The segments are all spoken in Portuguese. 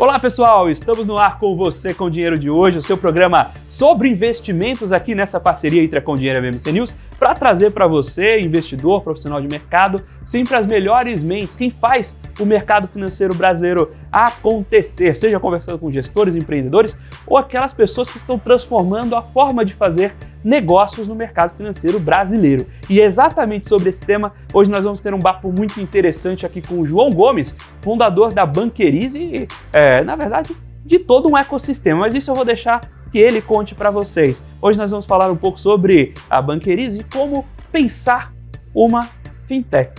Olá pessoal, estamos no ar com você com dinheiro de hoje, o seu programa sobre investimentos aqui nessa parceria entre a Com Dinheiro e a BMC News, para trazer para você, investidor, profissional de mercado, sempre as melhores mentes, quem faz o mercado financeiro brasileiro acontecer, seja conversando com gestores, empreendedores ou aquelas pessoas que estão transformando a forma de fazer negócios no mercado financeiro brasileiro. E é exatamente sobre esse tema, hoje nós vamos ter um papo muito interessante aqui com o João Gomes, fundador da Banquerize e, é, na verdade, de todo um ecossistema. Mas isso eu vou deixar que ele conte para vocês. Hoje nós vamos falar um pouco sobre a Banquerize e como pensar uma fintech.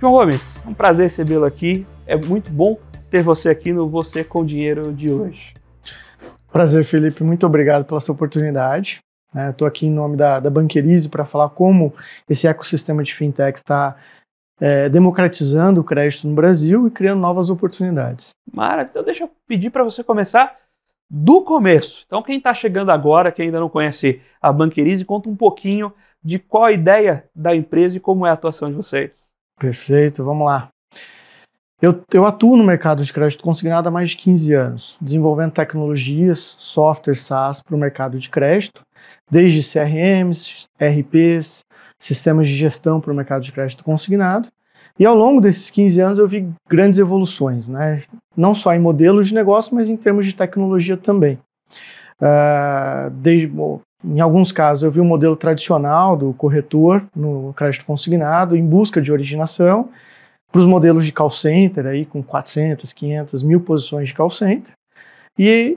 João Gomes, um prazer recebê-lo aqui. É muito bom ter você aqui no Você com Dinheiro de hoje. Prazer, Felipe. Muito obrigado pela sua oportunidade. Estou é, né? aqui em nome da, da Banquerize para falar como esse ecossistema de fintech está é, democratizando o crédito no Brasil e criando novas oportunidades. Mara, então deixa eu pedir para você começar do começo. Então, quem está chegando agora, que ainda não conhece a Banquerize, conta um pouquinho de qual a ideia da empresa e como é a atuação de vocês. Perfeito, vamos lá. Eu, eu, atuo no mercado de crédito consignado há mais de 15 anos, desenvolvendo tecnologias, software SaaS para o mercado de crédito, desde CRMs, RPs, sistemas de gestão para o mercado de crédito consignado. E ao longo desses 15 anos eu vi grandes evoluções, né? não só em modelos de negócio, mas em termos de tecnologia também. Uh, desde bom, em alguns casos, eu vi o um modelo tradicional do corretor no crédito consignado em busca de originação para os modelos de call center, aí, com 400, 500, mil posições de call center. E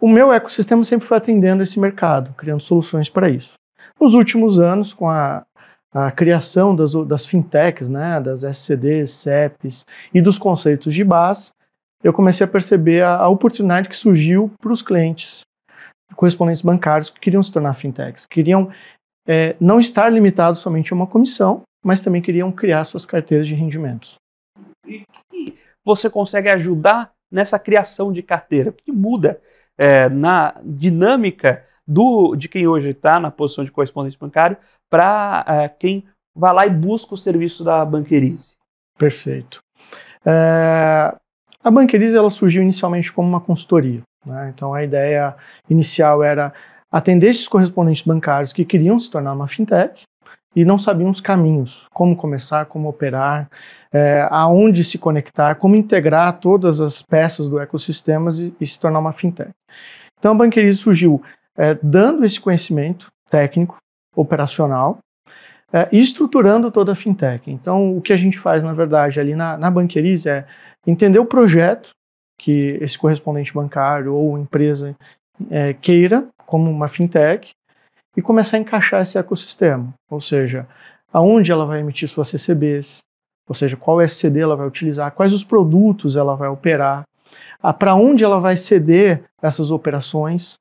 o meu ecossistema sempre foi atendendo esse mercado, criando soluções para isso. Nos últimos anos, com a, a criação das, das, fintechs, né, das SCDs, CEPs e dos conceitos de base, eu comecei a perceber a, a oportunidade que surgiu para os clientes correspondentes bancários que queriam se tornar fintechs, queriam é, não estar limitados somente a uma comissão, mas também queriam criar suas carteiras de rendimentos. E que você consegue ajudar nessa criação de carteira? O que muda é, na dinâmica do, de quem hoje está na posição de correspondente bancário para é, quem vai lá e busca o serviço da Banquerize? Perfeito. É, a Banquerize ela surgiu inicialmente como uma consultoria. Né? Então a ideia inicial era atender esses correspondentes bancários que queriam se tornar uma fintech e não sabiam os caminhos, como começar, como operar, é, aonde se conectar, como integrar todas as peças do ecossistema e, e se tornar uma fintech. Então a Banquerize surgiu é, dando esse conhecimento técnico, operacional, é, e estruturando toda a fintech. Então o que a gente faz, na verdade, ali na, na Banquerize é entender o projeto que esse correspondente bancário ou empresa é, queira, como uma fintech, e começar a encaixar esse ecossistema. Ou seja, aonde ela vai emitir suas CCBs, ou seja, qual SCD ela vai utilizar, quais os produtos ela vai operar, para onde ela vai ceder essas operações,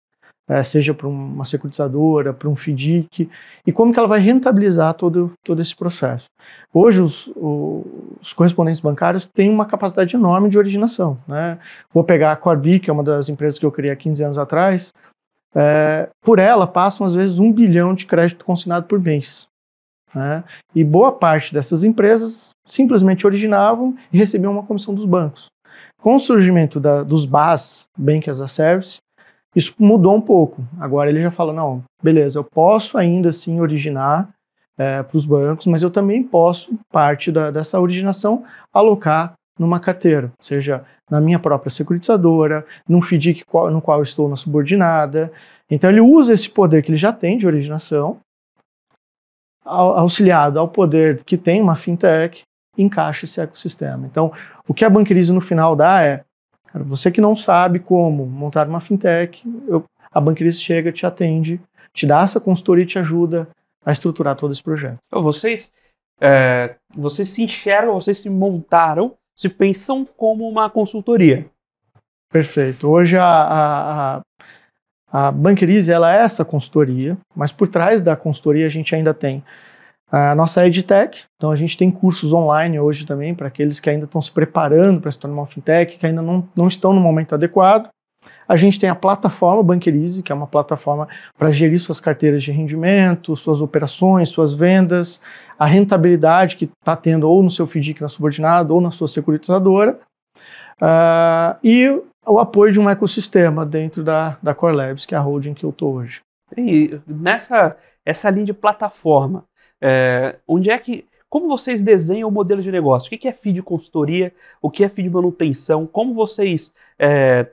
é, seja para uma securitizadora, para um FDIC, e como que ela vai rentabilizar todo, todo esse processo. Hoje, os, os correspondentes bancários têm uma capacidade enorme de originação. Né? Vou pegar a Corbi, que é uma das empresas que eu criei há 15 anos atrás, é, por ela passam, às vezes, um bilhão de crédito consignado por mês. Né? E boa parte dessas empresas simplesmente originavam e recebiam uma comissão dos bancos. Com o surgimento da, dos BAS, Bank as a Service, isso mudou um pouco. Agora ele já fala: não, beleza, eu posso ainda assim originar é, eh, para os bancos, mas eu também posso, parte da, dessa originação, alocar numa carteira, seja na minha própria securitizadora, num FDIC no qual estou na subordinada. Então ele usa esse poder que ele já tem de originação, auxiliado ao poder que tem uma fintech, encaixa esse ecossistema. Então, o que a Bancrise no final dá é Cara, você que não sabe como montar uma fintech, eu, a Banqueirice chega, te atende, te dá essa consultoria e te ajuda a estruturar todo esse projeto. Então, vocês, é, vocês se enxergam, vocês se montaram, se pensam como uma consultoria. Perfeito. Hoje a, a, a a Banquerize ela é essa consultoria, mas por trás da consultoria a gente ainda tem a nossa EdTech, então a gente tem cursos online hoje também para aqueles que ainda estão se preparando para se tornar uma fintech, que ainda não, não estão no momento adequado. A gente tem a plataforma Banquerize, que é uma plataforma para gerir suas carteiras de rendimento, suas operações, suas vendas, a rentabilidade que está tendo ou no seu FDIC na subordinada ou na sua securitizadora. Uh, e o apoio de um ecossistema dentro da, da Core Labs, que é a holding que eu estou hoje. E nessa essa linha de plataforma, é, onde é que. Como vocês desenham o modelo de negócio? O que é FII de consultoria? O que é FII de manutenção? Como vocês é,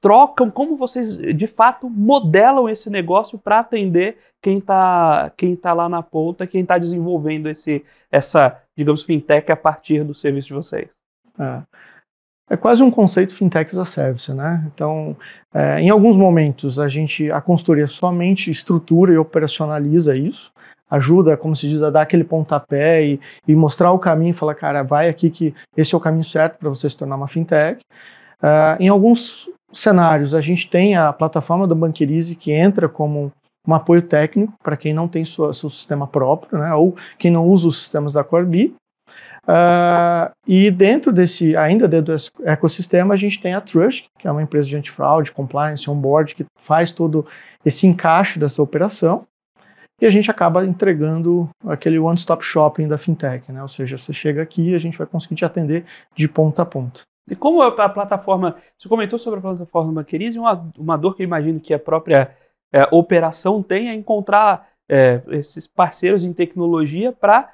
trocam? Como vocês, de fato, modelam esse negócio para atender quem está quem tá lá na ponta, quem está desenvolvendo esse, essa, digamos, fintech a partir do serviço de vocês? É. É quase um conceito fintech as a service, né? Então, é, em alguns momentos a gente, a consultoria somente estrutura e operacionaliza isso, ajuda, como se diz, a dar aquele pontapé e, e mostrar o caminho, falar, cara, vai aqui que esse é o caminho certo para você se tornar uma fintech. Uh, em alguns cenários, a gente tem a plataforma do Banquerize que entra como um apoio técnico para quem não tem sua, seu sistema próprio, né, ou quem não usa os sistemas da Corbi. Uh, ah, e dentro desse, ainda dentro desse ecossistema, a gente tem a Trust, que é uma empresa de antifraude, compliance, onboard, que faz todo esse encaixe dessa operação. E a gente acaba entregando aquele one-stop shopping da fintech, né? Ou seja, você chega aqui e a gente vai conseguir te atender de ponta a ponta. E como a plataforma, você comentou sobre a plataforma Queriz, uma, uma dor que eu imagino que a própria é, operação tem é encontrar é, esses parceiros em tecnologia para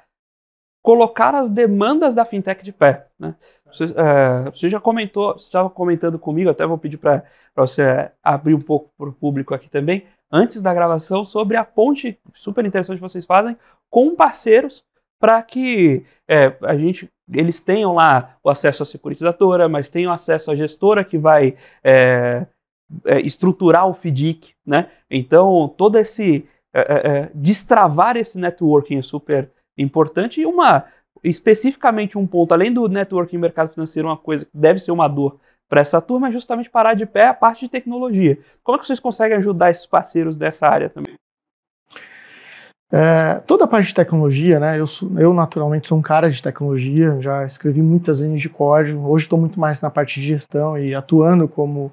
colocar as demandas da fintech de pé. Né? Você, é, você, já comentou, você estava comentando comigo, até vou pedir para você abrir um pouco para o público aqui também, antes da gravação, sobre a ponte super interessante que vocês fazem com parceiros para que é, a gente eles tenham lá o acesso à securitizadora, mas tenham acesso à gestora que vai é, é estruturar o FDIC, né? Então todo esse é, é, destravar esse networking é super importante e uma especificamente um ponto, além do networking mercado financeiro, uma coisa que deve ser uma dor para essa turma, é justamente parar de pé a parte de tecnologia. Como é que vocês conseguem ajudar esses parceiros dessa área também? É, toda a parte de tecnologia, né? Eu, eu naturalmente sou um cara de tecnologia, já escrevi muitas linhas de código. Hoje estou muito mais na parte de gestão e atuando como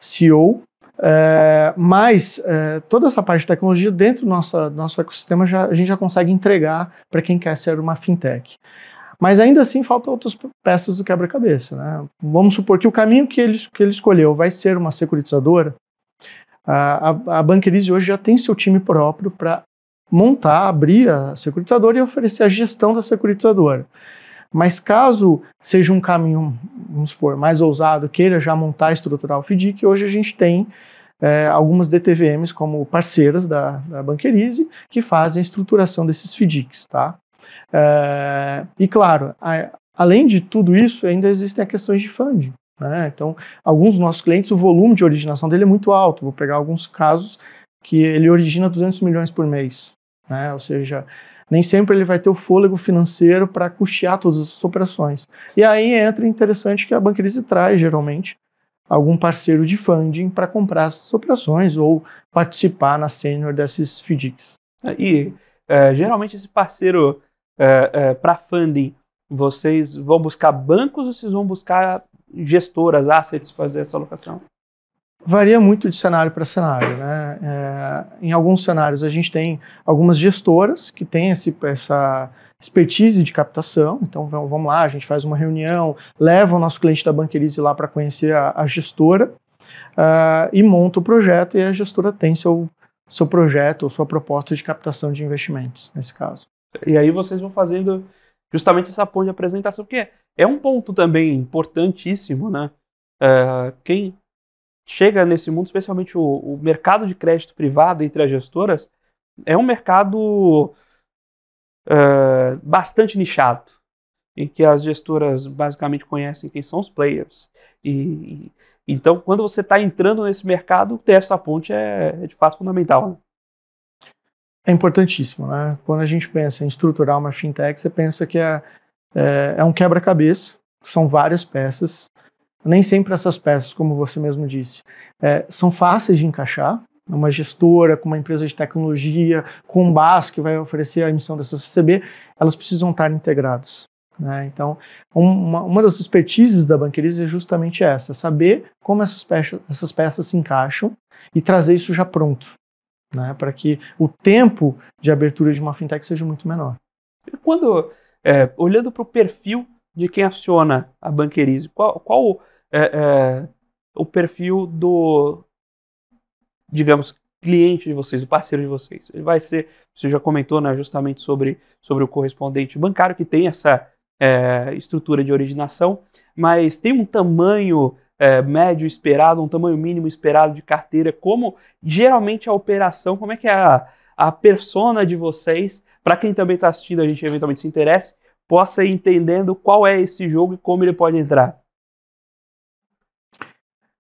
CEO é, mas é, toda essa parte de tecnologia dentro do nosso, nosso ecossistema já, a gente já consegue entregar para quem quer ser uma fintech. Mas ainda assim faltam outras peças do quebra-cabeça. Né? Vamos supor que o caminho que ele, que ele escolheu vai ser uma securitizadora. A, a, a hoje já tem seu time próprio para montar, abrir a securitizadora e oferecer a gestão da securitizadora. Mas caso seja um caminho, vamos supor, mais ousado, queira já montar estrutural FDIC, hoje a gente tem é, algumas DTVMs como parceiras da, da Banquerize, que fazem a estruturação desses FDICs, tá? É, e claro, a, além de tudo isso, ainda existem questões de funding. Né? Então, alguns dos nossos clientes, o volume de originação dele é muito alto. Vou pegar alguns casos que ele origina 200 milhões por mês. Né? Ou seja, nem sempre ele vai ter o fôlego financeiro para custear todas as operações. E aí entra interessante que a Banquerize traz, geralmente, algum parceiro de funding para comprar essas operações ou participar na senior desses FDICs. É, e é, geralmente esse parceiro é, é, para funding, vocês vão buscar bancos ou vocês vão buscar gestoras, assets para fazer essa alocação? Varia muito de cenário para cenário. Né? É, em alguns cenários, a gente tem algumas gestoras que têm esse, essa, expertise de captação. Então vamos lá, a gente faz uma reunião, leva o nosso cliente da Banquerize lá para conhecer a, a gestora uh, e monta o projeto e a gestora tem seu, seu projeto ou sua proposta de captação de investimentos, nesse caso. E aí vocês vão fazendo justamente essa ponte de apresentação, que é, é um ponto também importantíssimo, né? Uh, quem chega nesse mundo, especialmente o, o mercado de crédito privado entre as gestoras, é um mercado bastante nichado, em que as gestoras basicamente conhecem quem são os players. E, e então, quando você está entrando nesse mercado, ter essa ponte é, é de fato fundamental. Né? É importantíssimo, né? Quando a gente pensa em estruturar uma fintech, você pensa que é, é, é um quebra-cabeça, são várias peças. Nem sempre essas peças, como você mesmo disse, é, são fáceis de encaixar, uma gestora, com uma empresa de tecnologia, com um BAS que vai oferecer a emissão dessa CCB, elas precisam estar integradas. Né? Então, uma, uma das expertises da banqueiriza é justamente essa, saber como essas peças, essas peças se encaixam e trazer isso já pronto, né? para que o tempo de abertura de uma fintech seja muito menor. Quando, é, olhando para o perfil de quem aciona a banqueiriza, qual, qual é, é, o perfil do, digamos, cliente de vocês, o parceiro de vocês. Ele vai ser, você já comentou, né, justamente sobre, sobre o correspondente bancário, que tem essa é, estrutura de originação, mas tem um tamanho é, médio esperado, um tamanho mínimo esperado de carteira, como geralmente a operação, como é que é a, a persona de vocês, para quem também está assistindo, a gente eventualmente se interessa, possa ir entendendo qual é esse jogo e como ele pode entrar.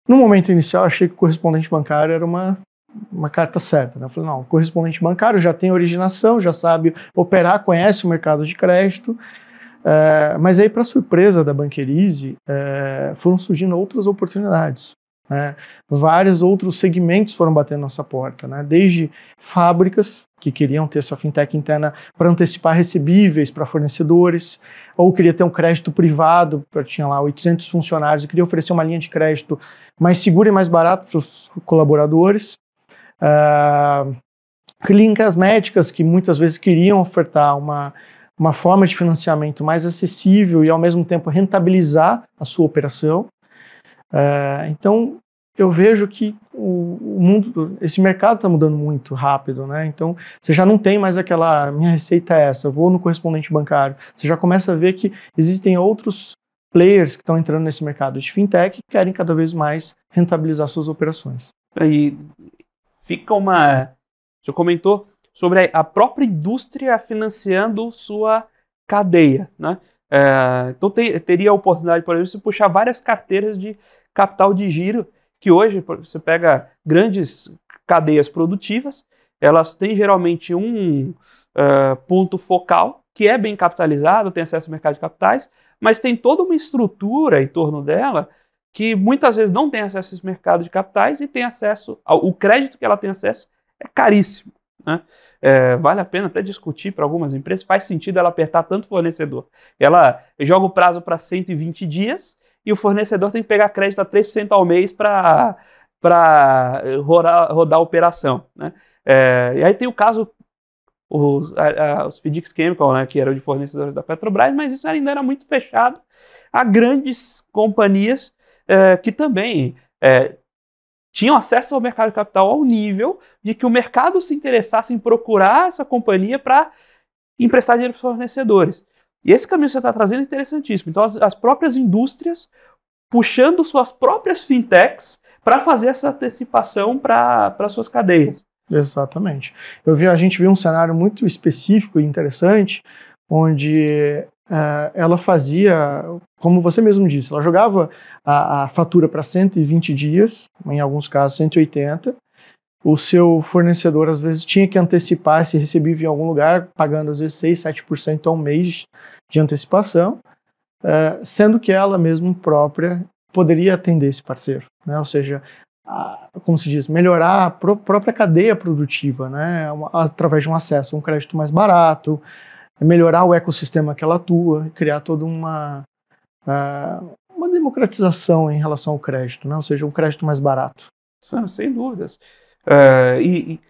No momento inicial, achei que o correspondente bancário era uma, uma carta certa. Né? Eu falei, não, o correspondente bancário já tem originação, já sabe operar, conhece o mercado de crédito. É, mas aí, para surpresa da Banquerize, é, foram surgindo outras oportunidades. Né? Vários outros segmentos foram batendo nossa porta, né? desde fábricas que queriam ter sua fintech interna para antecipar recebíveis para fornecedores, ou queria ter um crédito privado, tinha lá 800 funcionários e queria oferecer uma linha de crédito mais seguro e mais barato para os colaboradores. Uh, clínicas médicas que muitas vezes queriam ofertar uma, uma forma de financiamento mais acessível e ao mesmo tempo rentabilizar a sua operação. Uh, então, eu vejo que o, o mundo, esse mercado está mudando muito rápido, né? Então, você já não tem mais aquela ah, minha receita é essa, vou no correspondente bancário. Você já começa a ver que existem outros players que estão entrando nesse mercado de fintech querem cada vez mais rentabilizar suas operações. Aí fica uma. Você comentou sobre a própria indústria financiando sua cadeia, né? É, então te, teria a oportunidade, por exemplo, de puxar várias carteiras de capital de giro que hoje você pega grandes cadeias produtivas, elas têm geralmente um uh, ponto focal que é bem capitalizado, tem acesso ao mercado de capitais, mas tem toda uma estrutura em torno dela que muitas vezes não tem acesso a esse mercado de capitais e tem acesso ao o crédito que ela tem acesso é caríssimo. Né? É, vale a pena até discutir para algumas empresas, faz sentido ela apertar tanto fornecedor. Ela joga o prazo para 120 dias e o fornecedor tem que pegar crédito a 3% ao mês para rodar, rodar a operação. Né? É, e aí tem o caso os, a, a, os Chemical, né, que eram de fornecedores da Petrobras, mas isso ainda era muito fechado a grandes companhias é, que também é, tinham acesso ao mercado de capital ao nível de que o mercado se interessasse em procurar essa companhia para emprestar dinheiro para os fornecedores. E esse caminho que você está trazendo é interessantíssimo. Então, as, as próprias indústrias puxando suas próprias fintechs para fazer essa antecipação para suas cadeias. Exatamente. Eu vi, a gente viu um cenário muito específico e interessante, onde é, ela fazia, como você mesmo disse, ela jogava a, a fatura para 120 dias, em alguns casos 180. O seu fornecedor, às vezes, tinha que antecipar se recebia em algum lugar, pagando às vezes 6, 7% ao mês de antecipação, é, sendo que ela mesma própria poderia atender esse parceiro. Né? Ou seja, como se diz, melhorar a própria cadeia produtiva, né? através de um acesso a um crédito mais barato, melhorar o ecossistema que ela atua, criar toda uma, uh, uma democratização em relação ao crédito, né? ou seja, um crédito mais barato. Sim, sem dúvidas. Uh, e, e,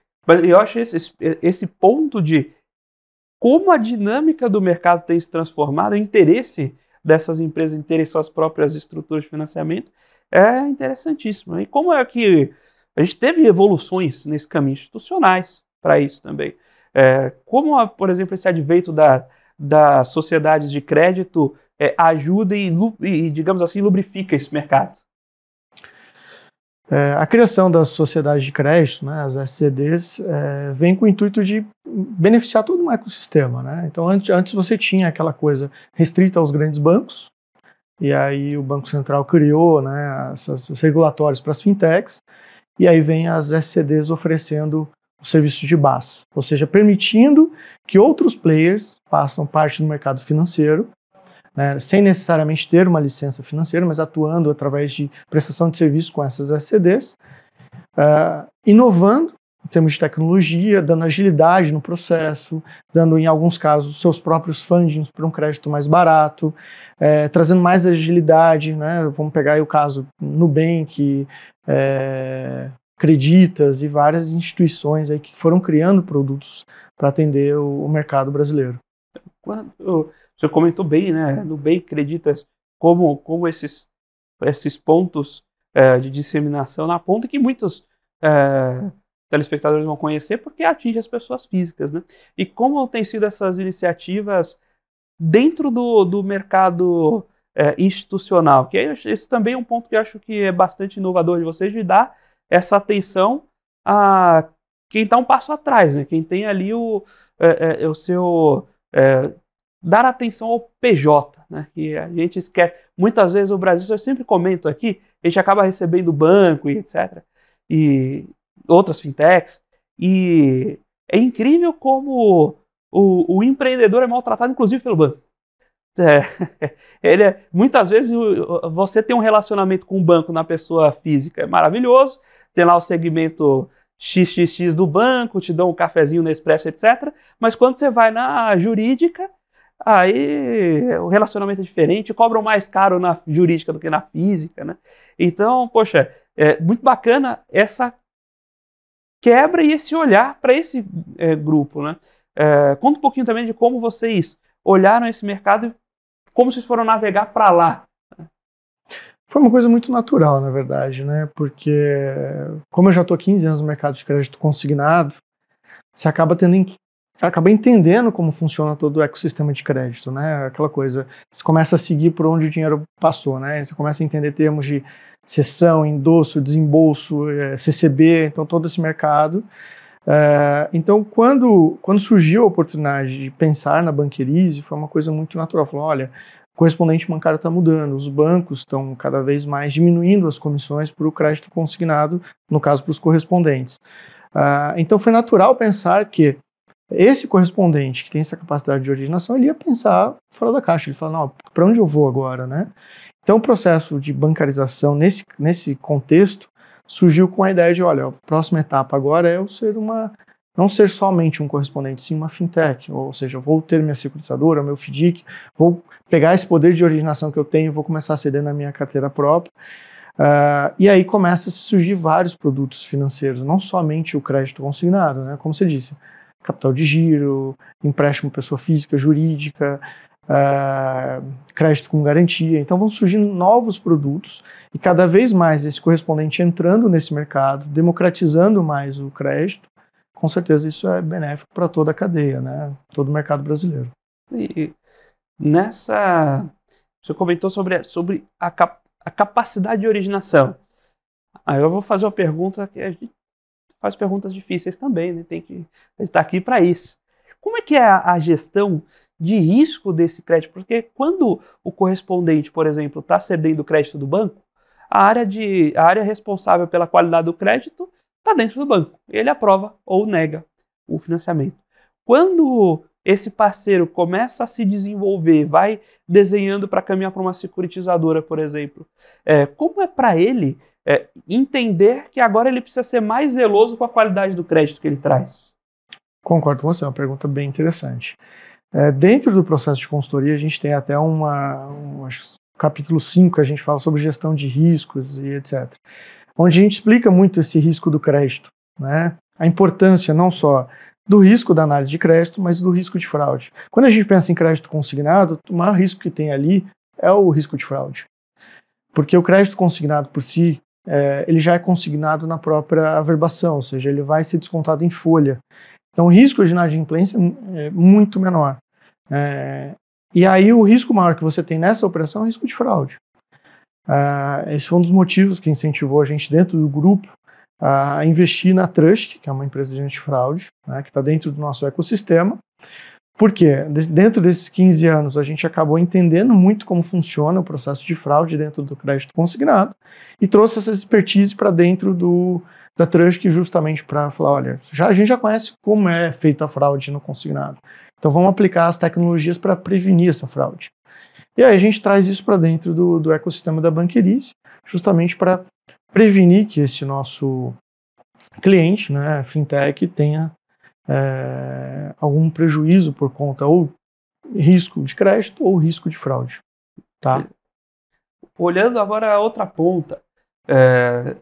eu acho esse, esse ponto de como a dinâmica do mercado tem se transformado, o interesse dessas empresas em terem suas próprias estruturas de financiamento, é interessantíssimo. E como é que a gente teve evoluções nesse caminho institucionais para isso também. É, como, a, por exemplo, esse advento da, das sociedades de crédito é, ajuda e, e, digamos assim, lubrifica esse mercado? É, a criação das sociedades de crédito, né, as SCDs, é, vem com o intuito de beneficiar todo um ecossistema. Né? Então, antes, antes você tinha aquela coisa restrita aos grandes bancos, e aí o Banco Central criou né, essas, regulatórias regulatórios para as fintechs, e aí vem as SCDs oferecendo o serviço de BAS, ou seja, permitindo que outros players façam parte do mercado financeiro, né, sem necessariamente ter uma licença financeira, mas atuando através de prestação de serviço com essas SCDs, uh, eh, inovando em termos de tecnologia, dando agilidade no processo, dando, em alguns casos, seus próprios fundings para um crédito mais barato, é, trazendo mais agilidade, né? Vamos pegar o caso Nubank, é, Creditas e várias instituições aí que foram criando produtos para atender o, o, mercado brasileiro. Quando, você comentou bem, né? Nubank, Creditas, como, como esses, esses pontos é, de disseminação na ponta que muitos é, telespectadores vão conhecer porque atinge as pessoas físicas, né? E como têm sido essas iniciativas dentro do, do mercado é, institucional. Que esse também é um ponto que eu acho que é bastante inovador de vocês, de dar essa atenção a quem está um passo atrás, né? quem tem ali o, é, é, é o seu. É, dar atenção ao PJ, né? que a gente esquece. Muitas vezes o Brasil, eu sempre comento aqui, a gente acaba recebendo banco e etc. E outras fintechs. E é incrível como o, o empreendedor é maltratado, inclusive, pelo banco. É, ele é, muitas vezes você tem um relacionamento com o banco na pessoa física é maravilhoso, tem lá o segmento XXX do banco, te dão um cafezinho no expresso, etc. Mas quando você vai na jurídica, aí o relacionamento é diferente, cobram mais caro na jurídica do que na física, né? Então, poxa, é muito bacana essa quebra e esse olhar para esse é, grupo, né? É, conta um pouquinho também de como vocês olharam esse mercado e como vocês foram navegar para lá. Foi uma coisa muito natural, na verdade, né? Porque, como eu já estou 15 anos no mercado de crédito consignado, você acaba tendo acaba entendendo como funciona todo o ecossistema de crédito, né? Aquela coisa, você começa a seguir por onde o dinheiro passou, né? Você começa a entender termos de cessão, endosso, desembolso, é, CCB, então todo esse mercado. É, então, quando, quando surgiu a oportunidade de pensar na banquerize foi uma coisa muito natural. Falou, olha, o correspondente bancário está mudando, os bancos estão cada vez mais diminuindo as comissões para o crédito consignado, no caso, para os correspondentes. É, então, foi natural pensar que esse correspondente que tem essa capacidade de originação, ele ia pensar fora da caixa. Ele fala, não, para onde eu vou agora, né? Então, o processo de bancarização nesse, nesse contexto surgiu com a ideia de, olha, a próxima etapa agora é eu ser uma não ser somente um correspondente, sim uma fintech, ou seja, vou ter minha securitizadora, meu FDIC, vou pegar esse poder de originação que eu tenho, vou começar a ceder na minha carteira própria. Uh, e aí começa a surgir vários produtos financeiros, não somente o crédito consignado, né, como você disse, capital de giro, empréstimo pessoa física, jurídica, é, crédito com garantia. Então vão surgindo novos produtos e cada vez mais esse correspondente entrando nesse mercado, democratizando mais o crédito. Com certeza isso é benéfico para toda a cadeia, né? todo o mercado brasileiro. E nessa. Você comentou sobre, sobre a, cap, a capacidade de originação. Aí eu vou fazer uma pergunta que a gente faz perguntas difíceis também, né? Tem que estar aqui para isso. Como é que é a, a gestão de risco desse crédito, porque quando o correspondente, por exemplo, está cedendo o crédito do banco, a área, de, a área responsável pela qualidade do crédito está dentro do banco. Ele aprova ou nega o financiamento. Quando esse parceiro começa a se desenvolver, vai desenhando para caminhar para uma securitizadora, por exemplo, é, como é para ele é, entender que agora ele precisa ser mais zeloso com a qualidade do crédito que ele traz? Concordo com você, é uma pergunta bem interessante. É, dentro do processo de consultoria, a gente tem até uma, um, capítulo 5, a gente fala sobre gestão de riscos e etc. Onde a gente explica muito esse risco do crédito, né? A importância não só do risco da análise de crédito, mas do risco de fraude. Quando a gente pensa em crédito consignado, o maior risco que tem ali é o risco de fraude. Porque o crédito consignado por si, é, ele já é consignado na própria averbação, ou seja, ele vai ser descontado em folha. Então o risco de inadimplência é muito menor. É, e aí o risco maior que você tem nessa operação é o risco de fraude. Uh, esse foi um dos motivos que incentivou a gente dentro do grupo uh, a investir na Trust, que é uma empresa de antifraude, né, que está dentro do nosso ecossistema. Porque dentro desses 15 anos a gente acabou entendendo muito como funciona o processo de fraude dentro do crédito consignado e trouxe essa expertise para dentro do, da Trust justamente para falar, olha, já, a gente já conhece como é feita a fraude no consignado. Então vamos aplicar as tecnologias para prevenir essa fraude. E aí a gente traz isso para dentro do, do ecossistema da banquerice, justamente para prevenir que esse nosso cliente, né, fintech, tenha é, algum prejuízo por conta ou risco de crédito ou risco de fraude. Tá? Olhando agora a outra ponta, é,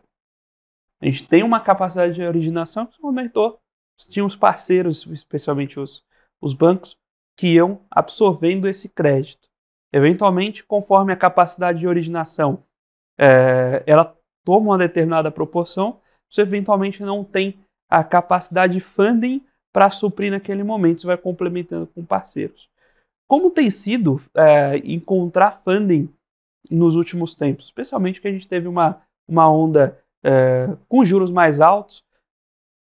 a gente tem uma capacidade de originação que você comentou, tinha os parceiros, especialmente os os bancos que iam absorvendo esse crédito. Eventualmente, conforme a capacidade de originação é, ela toma uma determinada proporção, você eventualmente não tem a capacidade de funding para suprir naquele momento, você vai complementando com parceiros. Como tem sido é, encontrar funding nos últimos tempos? Especialmente que a gente teve uma, uma onda é, com juros mais altos,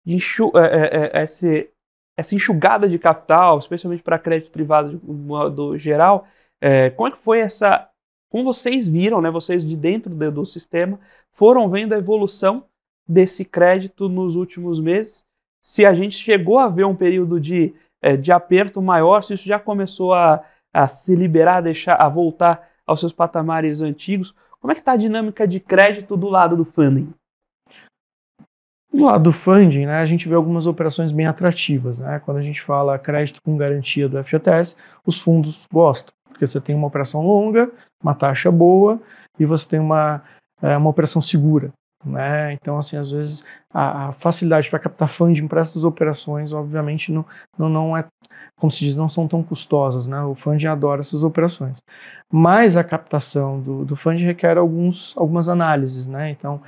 enxu, é, é, é, esse, essa enxugada de capital, especialmente para crédito privado de modo geral, é, como é que foi essa. Como vocês viram, né, vocês de dentro do, do sistema, foram vendo a evolução desse crédito nos últimos meses? Se a gente chegou a ver um período de, é, de aperto maior, se isso já começou a, a se liberar, a deixar, a voltar aos seus patamares antigos, como é que está a dinâmica de crédito do lado do funding? Do lado do funding, né, a gente vê algumas operações bem atrativas. Né? Quando a gente fala crédito com garantia do FGTS, os fundos gostam, porque você tem uma operação longa, uma taxa boa e você tem uma, é, uma operação segura. Né? Então, assim, às vezes a, a facilidade para captar funding para essas operações, obviamente, não, não, não é, como se diz, não são tão custosas, né? O funding adora essas operações. Mas a captação do, do funding requer alguns, algumas análises, né? Então,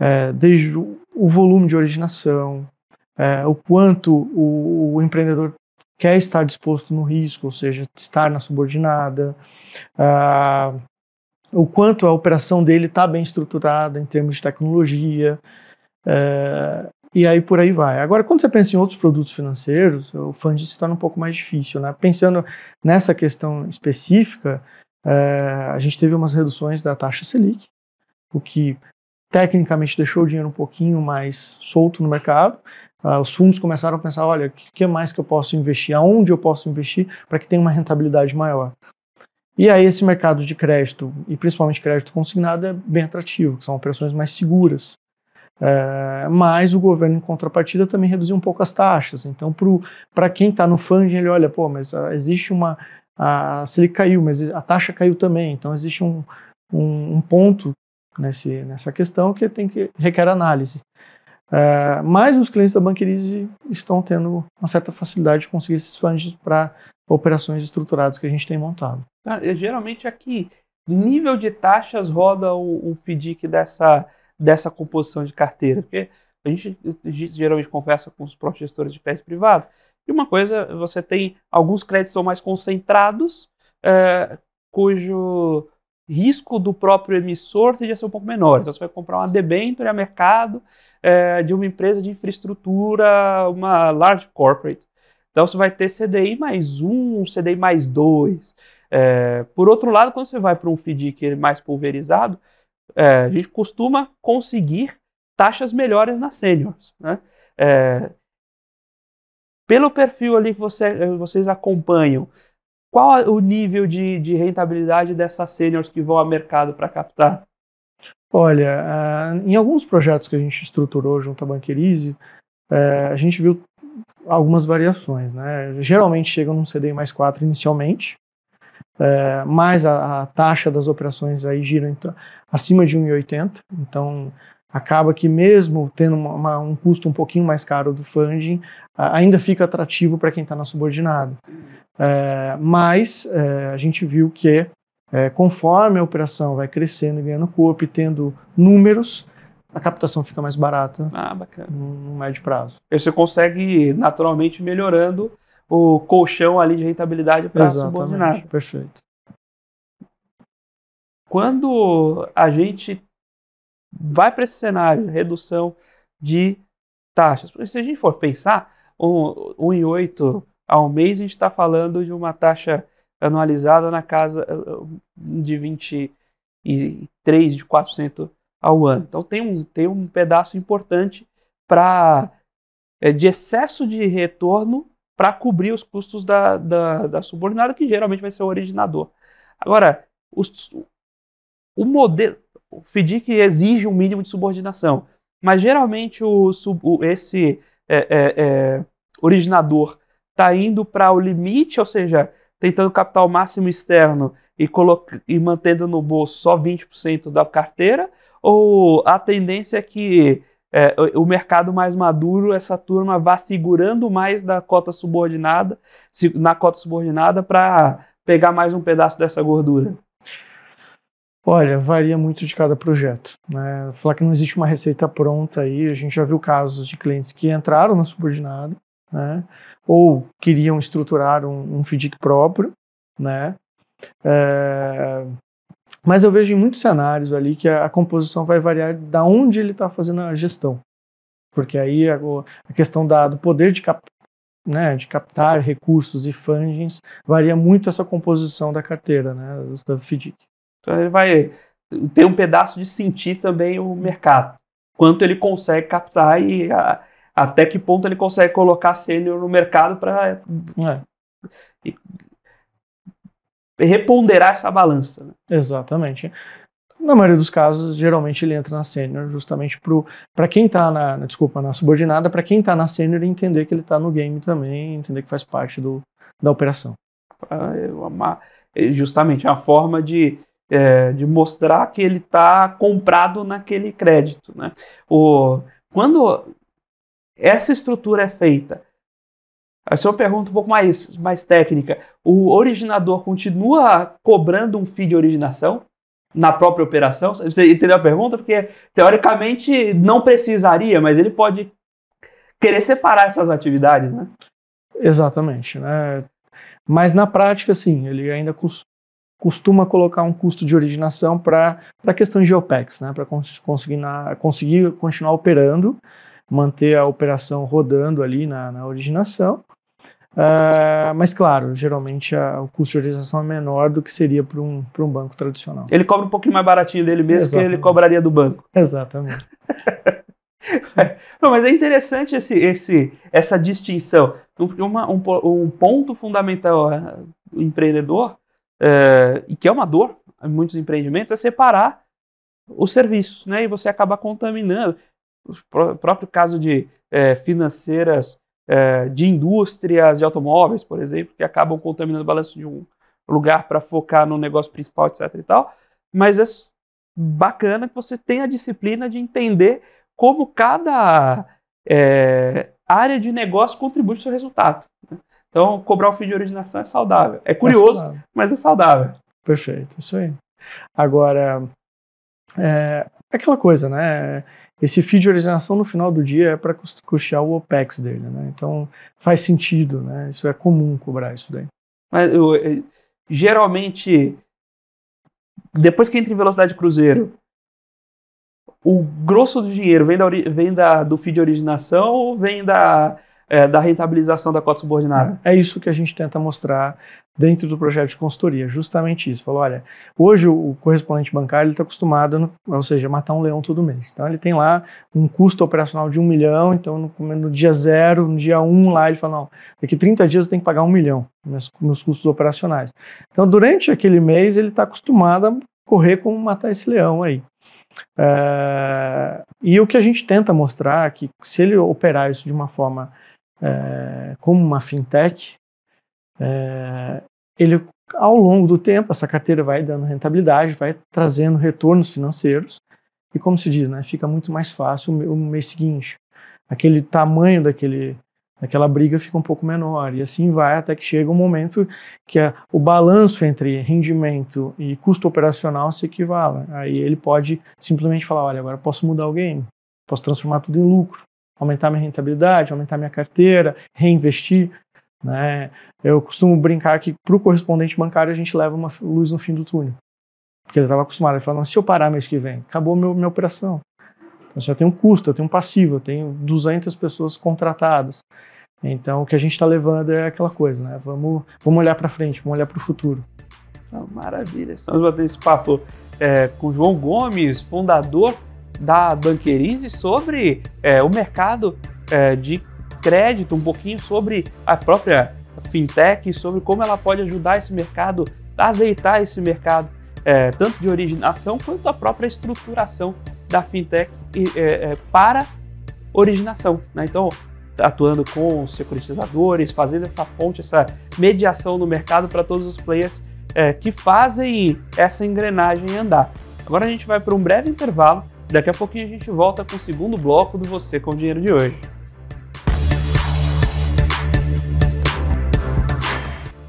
é, desde o volume de originação, é, o quanto o, o, empreendedor quer estar disposto no risco, ou seja, estar na subordinada, o quanto a operação dele está bem estruturada em termos de tecnologia, é, e aí por aí vai. Agora, quando você pensa em outros produtos financeiros, o funding se torna um pouco mais difícil. Né? Pensando nessa questão específica, é, a gente teve umas reduções da taxa Selic, o que Tecnicamente deixou o dinheiro um pouquinho mais solto no mercado. Uh, os fundos começaram a pensar, olha, o que, que mais que eu posso investir? Aonde eu posso investir para que tenha uma rentabilidade maior? E aí esse mercado de crédito, e principalmente crédito consignado, é bem atrativo, são operações mais seguras. É, mas o governo, em contrapartida, também reduziu um pouco as taxas. Então, para quem está no funding, ele olha, pô, mas a, ah, existe uma... A, ah, se ele caiu, mas a taxa caiu também. Então, existe um, um, um ponto nesse, nessa questão que tem que requer análise. É, mas os clientes da Banquerize estão tendo uma certa facilidade de conseguir esses fundos para operações estruturadas que a gente tem montado. Ah, geralmente aqui, é nível de taxas roda o, o FDIC dessa, dessa composição de carteira? Porque a gente, a gente geralmente conversa com os próprios gestores de crédito privado. E uma coisa, você tem alguns créditos são mais concentrados, é, cujo risco do próprio emissor tende a ser um pouco menor. Então, você vai comprar uma debênture a mercado é, de uma empresa de infraestrutura, uma large corporate. Então, você vai ter CDI mais um, CDI mais dois. É, por outro lado, quando você vai para um FDIC mais pulverizado, é, a gente costuma conseguir taxas melhores nas seniors. Né? É, pelo perfil ali que você, vocês acompanham, qual o nível de, de rentabilidade dessas seniors que vão ao mercado para captar? Olha, em alguns projetos que a gente estruturou junto à Banquerize, é, a gente viu algumas variações. Né? Geralmente chegam num CDI mais 4 inicialmente, é, mas mais a, taxa das operações aí gira acima de 1,80. Então, acaba que mesmo tendo uma, uma, um custo um pouquinho mais caro do funding, ainda fica atrativo para quem está na subordinada. É, mas é, a gente viu que é, conforme a operação vai crescendo e ganhando corpo e tendo números, a captação fica mais barata ah, no, no médio prazo. E você consegue naturalmente melhorando o colchão ali de rentabilidade para subordinado. Perfeito. Quando a gente vai para esse cenário, redução de taxas. se a gente for pensar, 1,8 ao mês, a gente está falando de uma taxa anualizada na casa eh, eh, de 23%, de 4% ao ano. Então tem um, tem um pedaço importante para é, de excesso de retorno para cobrir os custos da, da, da, subordinada, que geralmente vai ser o originador. Agora, os, o modelo o FDIC exige um mínimo de subordinação, mas geralmente o, o esse é, é, é originador está indo para o limite, ou seja, tentando capital máximo externo e, e mantendo no bolso só 20% da carteira, ou a tendência é que é, o mercado mais maduro, essa turma vá segurando mais da cota subordinada, na cota subordinada para pegar mais um pedaço dessa gordura? Olha, varia muito de cada projeto. Né? Falar que não existe uma receita pronta aí, a gente já viu casos de clientes que entraram na subordinada, né? ou queriam estruturar um, um próprio, né? É, mas eu vejo em muitos cenários ali que a, a composição vai variar da onde ele está fazendo a gestão, porque aí a, a questão da, do poder de, cap, né, de captar recursos e fundings varia muito essa composição da carteira, né, do FDIC. Então ele vai ter um pedaço de sentir também o mercado. Quanto ele consegue captar e a, até que ponto ele consegue colocar sênior no mercado para é. reponderar essa balança. Né? Exatamente. Na maioria dos casos, geralmente ele entra na sênior, justamente para quem está na, desculpa, na subordinada, para quem está na sênior entender que ele está no game também, entender que faz parte do, da operação. Ah, é uma, é justamente, é uma forma de é, de mostrar que ele está comprado naquele crédito. Né? O, quando essa estrutura é feita, a sua pergunta é um pouco mais, mais técnica, o originador continua cobrando um fee de originação na própria operação? Você entendeu a pergunta? Porque, teoricamente, não precisaria, mas ele pode querer separar essas atividades, né? Exatamente, né? Mas na prática, sim, ele ainda costuma colocar um custo de originação para a questão de OPEX, né? para cons conseguir, conseguir continuar operando, manter a operação rodando ali na, na originação. Uh, mas claro, geralmente a, o custo de organização é menor do que seria para um, um banco tradicional. Ele cobra um pouquinho mais baratinho dele mesmo Exatamente. que ele cobraria do banco. Exatamente. Não, mas é interessante esse, esse, essa distinção. Uma, um, um ponto fundamental, do é, empreendedor eh, e que é uma dor em muitos empreendimentos, é separar os serviços, né? E você acaba contaminando. O próprio caso de é, financeiras é, de indústrias de automóveis, por exemplo, que acabam contaminando o balanço de um lugar para focar no negócio principal, etc. e tal. Mas é bacana que você tenha a disciplina de entender como cada é, área de negócio contribui para o seu resultado. Né? Então, cobrar o fim de originação é saudável. É, é curioso, é saudável. mas é saudável. Perfeito, isso aí. Agora, é, é aquela coisa, né? Esse feed de originação no final do dia é para custear o OPEX dele, né? Então faz sentido, né? Isso é comum cobrar isso daí. Mas eu, é, geralmente, depois que entra em velocidade cruzeiro, o grosso do dinheiro vem da, vem da do feed de originação ou vem da é, da rentabilização da cota subordinada? É isso que a gente tenta mostrar dentro do projeto de consultoria, justamente isso. Falou, olha, hoje o correspondente bancário está acostumado, no, ou seja, matar um leão todo mês. Então ele tem lá um custo operacional de um milhão, então no, no dia zero, no dia um lá, ele fala, não, daqui 30 dias eu tenho que pagar um milhão, meus, meus custos operacionais. Então durante aquele mês ele está acostumado a correr como matar esse leão aí. É, e o que a gente tenta mostrar é que se ele operar isso de uma forma é, como uma fintech, é, ele ao longo do tempo essa carteira vai dando rentabilidade, vai trazendo retornos financeiros e como se diz, né, fica muito mais fácil o mês seguinte. Aquele tamanho daquele aquela briga fica um pouco menor e assim vai até que chega um momento que a, o balanço entre rendimento e custo operacional se equivala. Aí ele pode simplesmente falar, olha, agora posso mudar o game, posso transformar tudo em lucro aumentar minha rentabilidade, aumentar minha carteira, reinvestir. Né? Eu costumo brincar que para o correspondente bancário a gente leva uma luz no fim do túnel. Porque ele estava acostumado, ele falava, se eu parar mês que vem, acabou meu, minha operação. Então, assim, eu tenho um custo, eu tenho um passivo, eu tenho 200 pessoas contratadas. Então, o que a gente está levando é aquela coisa, né? Vamos, vamos olhar para frente, vamos olhar para o futuro. Então, maravilha, estamos batendo esse papo é, com o João Gomes, fundador da Banquerize sobre é, o mercado é, de crédito, um pouquinho sobre a própria fintech, sobre como ela pode ajudar esse mercado, azeitar esse mercado, é, tanto de originação quanto a própria estruturação da fintech é, é, para originação. Né? Então, atuando com os securitizadores, fazendo essa ponte, essa mediação no mercado para todos os players é, que fazem essa engrenagem andar. Agora a gente vai para um breve intervalo Daqui a pouquinho a gente volta com o segundo bloco do Você com Dinheiro de hoje.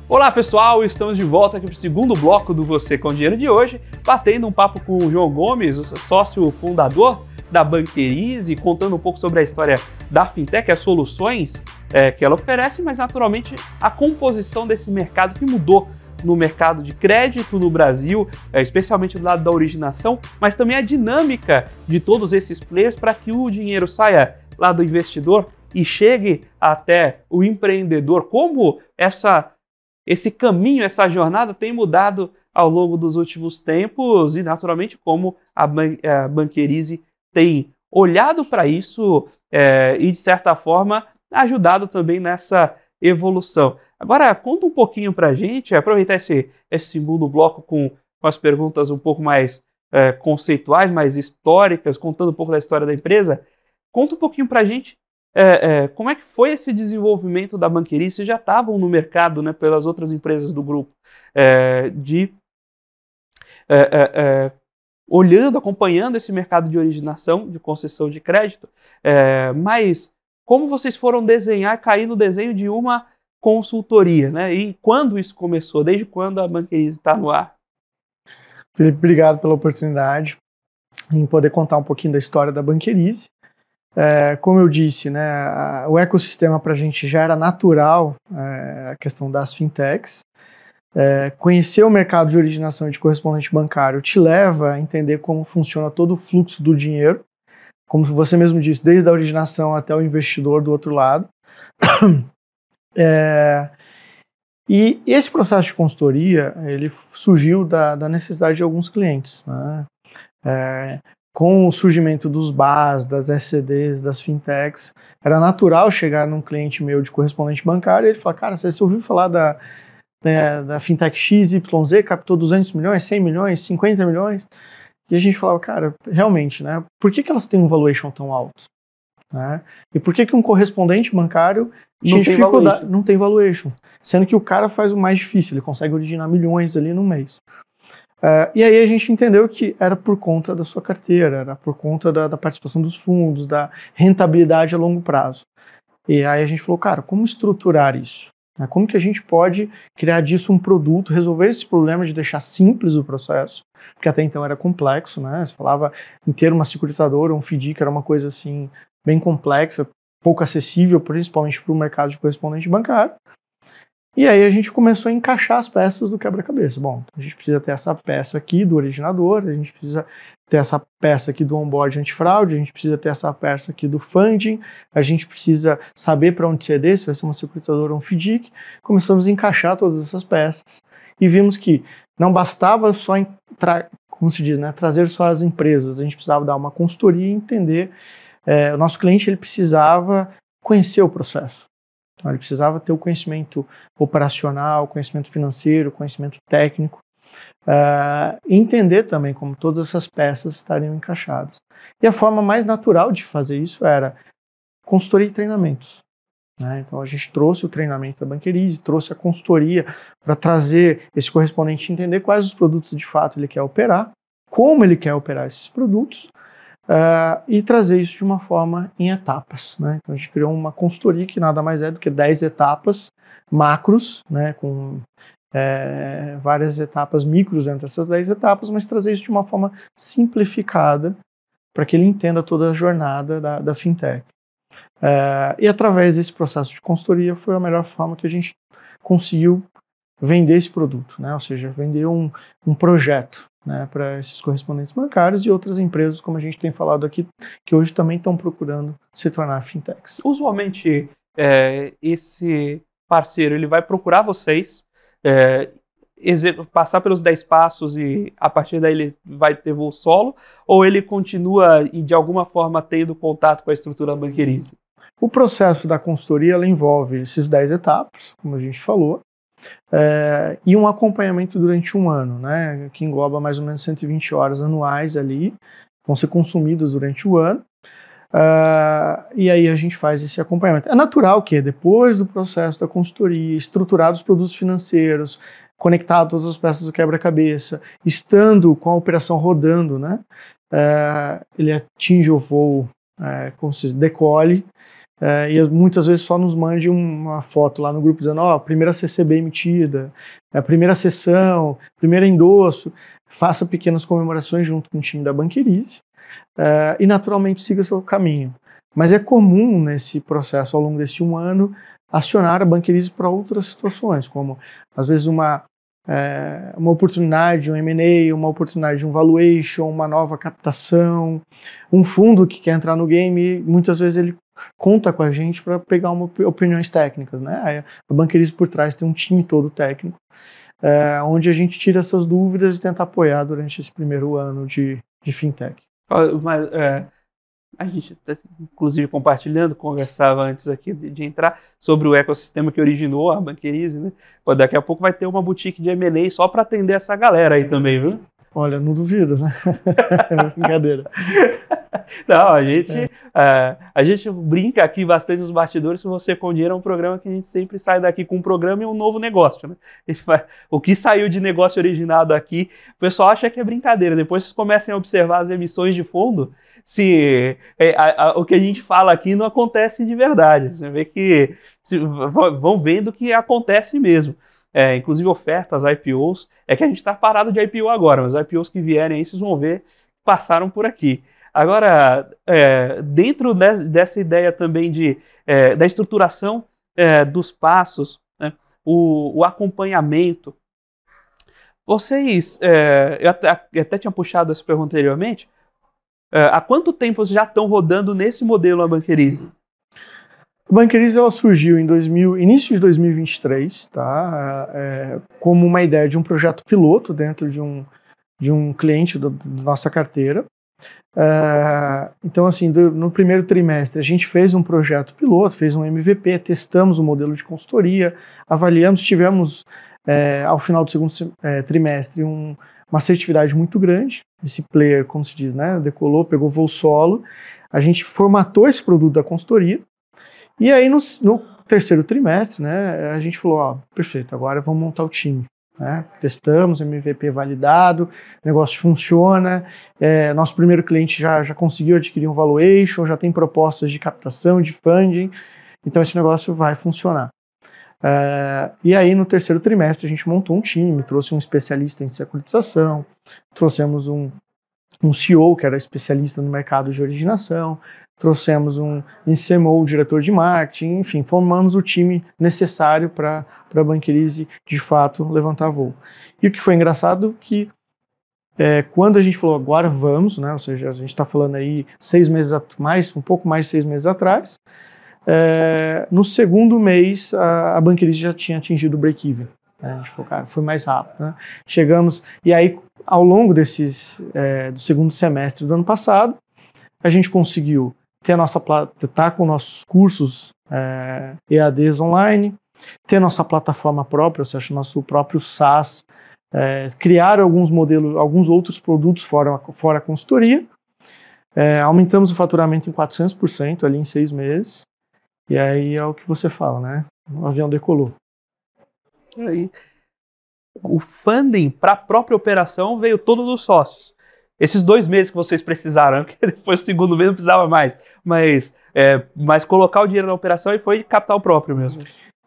Olá pessoal, estamos de volta aqui para o segundo bloco do Você com Dinheiro de hoje, batendo um papo com o João Gomes, o sócio fundador da Banquerize, contando um pouco sobre a história da fintech, as soluções é, que ela oferece, mas naturalmente a composição desse mercado que mudou no mercado de crédito no Brasil, é, especialmente do lado da originação, mas também a dinâmica de todos esses players para que o dinheiro saia lá do investidor e chegue até o empreendedor. Como essa, esse caminho, essa jornada tem mudado ao longo dos últimos tempos e, naturalmente, como a, ban é, a tem olhado para isso é, e, de certa forma, ajudado também nessa evolução. Agora, conta um pouquinho para a gente, aproveitar esse, esse segundo bloco com, com as perguntas um pouco mais é, conceituais, mais históricas, contando um pouco da história da empresa. Conta um pouquinho para a gente é, é, como é que foi esse desenvolvimento da banqueria? Vocês já estavam no mercado né, pelas outras empresas do grupo é, de é, é, olhando, acompanhando esse mercado de originação, de concessão de crédito, mas como vocês foram desenhar, cair no desenho de uma consultoria, né? E quando isso começou? Desde quando a Banquerize está no ar? Felipe, obrigado pela oportunidade em poder contar um pouquinho da história da Banquerize. É, como eu disse, né, a, o ecossistema para a gente já era natural, é, a questão das fintechs. É, conhecer o mercado de originação e de correspondente bancário te leva a entender como funciona todo o fluxo do dinheiro, como você mesmo disse, desde a originação até o investidor do outro lado. É, e esse processo de consultoria ele surgiu da, da necessidade de alguns clientes. Né? É, com o surgimento dos BAS, das SCDs, das fintechs, era natural chegar num cliente meu de correspondente bancário e ele falar: Cara, você ouviu falar da, da, né, da fintech XYZ, captou 200 milhões, 100 milhões, 50 milhões? E a gente falava: Cara, realmente, né? Por que, que elas têm um valuation tão alto? Né? E por que, que um correspondente bancário não tem, não tem valuation? Sendo que o cara faz o mais difícil, ele consegue originar milhões ali no mês. Uh, e aí a gente entendeu que era por conta da sua carteira, era por conta da, da, participação dos fundos, da rentabilidade a longo prazo. E aí a gente falou, cara, como estruturar isso? Né? Como que a gente pode criar disso um produto, resolver esse problema de deixar simples o processo, porque até então era complexo, né? Você falava em ter uma securitizadora, um FDIC, era uma coisa assim bem complexa, pouco acessível, principalmente para o mercado de correspondente bancário. E aí a gente começou a encaixar as peças do quebra-cabeça. Bom, a gente precisa ter essa peça aqui do originador, a gente precisa ter essa peça aqui do onboard antifraude, a gente precisa ter essa peça aqui do funding, a gente precisa saber para onde ceder, se vai ser uma securitizadora ou um FDIC. Começamos a encaixar todas essas peças e vimos que não bastava só como se diz, né, trazer só as empresas, a gente precisava dar uma consultoria e entender é, o nosso cliente ele precisava conhecer o processo. Então, ele precisava ter o conhecimento operacional, conhecimento financeiro, conhecimento técnico, e é, entender também como todas essas peças estariam encaixadas. E a forma mais natural de fazer isso era consultoria e treinamentos. Né? Então a gente trouxe o treinamento da banqueirice, trouxe a consultoria para trazer esse correspondente entender quais os produtos de fato ele quer operar, como ele quer operar esses produtos uh, e trazer isso de uma forma em etapas. Né? Então a gente criou uma consultoria que nada mais é do que 10 etapas macros, né, com é, várias etapas micros entre essas 10 etapas, mas trazer isso de uma forma simplificada para que ele entenda toda a jornada da, da fintech. Ah, e através desse processo de consultoria foi a melhor forma que a gente conseguiu vender esse produto, né? ou seja, vender um, um projeto né, para esses correspondentes bancários e outras empresas, como a gente tem falado aqui, que hoje também estão procurando se tornar fintechs. Usualmente, é, esse parceiro ele vai procurar vocês, é, passar pelos 10 passos e a partir daí ele vai ter voo solo, ou ele continua e de alguma forma tendo contato com a estrutura banqueiriza? O processo da consultoria envolve esses 10 etapas, como a gente falou, é, e um acompanhamento durante um ano, né, que engloba mais ou menos 120 horas anuais ali, vão ser consumidas durante o ano. É, e aí a gente faz esse acompanhamento. É natural que depois do processo da consultoria, estruturar os produtos financeiros, conectar todas as peças do quebra-cabeça, estando com a operação rodando, né, é, ele atinge o voo, é, como se decole, é, e muitas vezes só nos mande uma foto lá no grupo dizendo, ó, oh, primeira CCB emitida, a é, primeira sessão, primeiro endosso, faça pequenas comemorações junto com o time da Banquerize é, e naturalmente siga seu caminho. Mas é comum nesse processo, ao longo desse um ano, acionar a Banquerize para outras situações, como às vezes uma, é, uma oportunidade, um M&A, uma oportunidade de um valuation, uma nova captação, um fundo que quer entrar no game, muitas vezes ele conta com a gente para pegar uma, opiniões técnicas, né? A Banqueirice por trás tem um time todo técnico, é, onde a gente tira essas dúvidas e tenta apoiar durante esse primeiro ano de, de fintech. Ah, mas, é, a gente, tá, inclusive, compartilhando, conversava antes aqui de, de, entrar sobre o ecossistema que originou a Banqueirize, né? daqui a pouco vai ter uma boutique de M&A só para atender essa galera aí também, viu? Olha, não duvido, né? é brincadeira. Não, a gente, é. uh, a gente brinca aqui bastante nos bastidores. Se você com dinheiro é um programa que a gente sempre sai daqui com um programa e um novo negócio, né? Vai, o que saiu de negócio originado aqui, o pessoal acha que é brincadeira. Depois vocês comecem a observar as emissões de fundo, se é, a, a, o que a gente fala aqui não acontece de verdade. Você vê que se, vão vendo que acontece mesmo é, inclusive ofertas, IPOs. É que a gente está parado de IPO agora, mas IPOs que vierem aí, vocês vão ver, passaram por aqui. Agora, é, dentro de, dessa ideia também de, é, da estruturação é, dos passos, né, o, o, acompanhamento, vocês, é, eu até, eu até tinha puxado essa pergunta anteriormente, é, há quanto tempo vocês já estão rodando nesse modelo a banqueirismo? O Banqueriz ela surgiu em 2000, início de 2023, tá? É, como uma ideia de um projeto piloto dentro de um, de um cliente da nossa carteira. É, então, assim, do, no primeiro trimestre a gente fez um projeto piloto, fez um MVP, testamos o um modelo de consultoria, avaliamos, tivemos é, ao final do segundo é, trimestre um, uma assertividade muito grande. Esse player, como se diz, né, decolou, pegou voo solo. A gente formatou esse produto da consultoria e aí, no, no terceiro trimestre, né, a gente falou, ó, perfeito, agora vamos montar o time. Né? Testamos, MVP validado, negócio funciona, é, nosso primeiro cliente já, já conseguiu adquirir um valuation, já tem propostas de captação, de funding, então esse negócio vai funcionar. É, e aí, no terceiro trimestre, a gente montou um time, trouxe um especialista em securitização, trouxemos um, um CEO que era especialista no mercado de originação, trouxemos um CMO, um diretor de marketing, enfim, formamos o time necessário para a Banquerise de fato levantar voo. E o que foi engraçado que é, quando a gente falou agora vamos, né, ou seja, a gente está falando aí seis meses mais, um pouco mais de seis meses atrás, é, no segundo mês a, a Banquerise já tinha atingido o break-even. Né, a gente falou, cara, foi mais rápido. Né? Chegamos, e aí ao longo desses, é, do segundo semestre do ano passado, a gente conseguiu ter a nossa estar tá com nossos cursos é, EADs online, ter nossa plataforma própria, ou seja, nosso próprio SaaS, é, criar alguns modelos, alguns outros produtos fora, fora a consultoria. É, aumentamos o faturamento em 400% ali em seis meses. E aí é o que você fala, né? O avião decolou. aí, o funding para a própria operação veio todo dos sócios. Esses dois meses que vocês precisaram, porque depois o segundo mês não precisava mais. Mas, é, mas colocar o dinheiro na operação e foi capital próprio mesmo.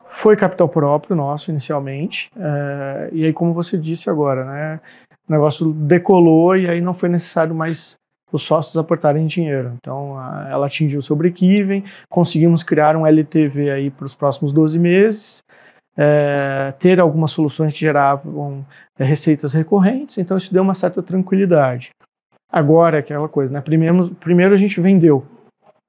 Foi capital próprio nosso inicialmente. É, e aí, como você disse agora, né? O negócio decolou e aí não foi necessário mais os sócios aportarem dinheiro. Então, a, ela atingiu seu break-even, conseguimos criar um LTV aí para os próximos 12 meses, é, ter algumas soluções que geravam é, receitas recorrentes, então isso deu uma certa tranquilidade. Agora, é aquela coisa, né? Primeiro, primeiro a gente vendeu,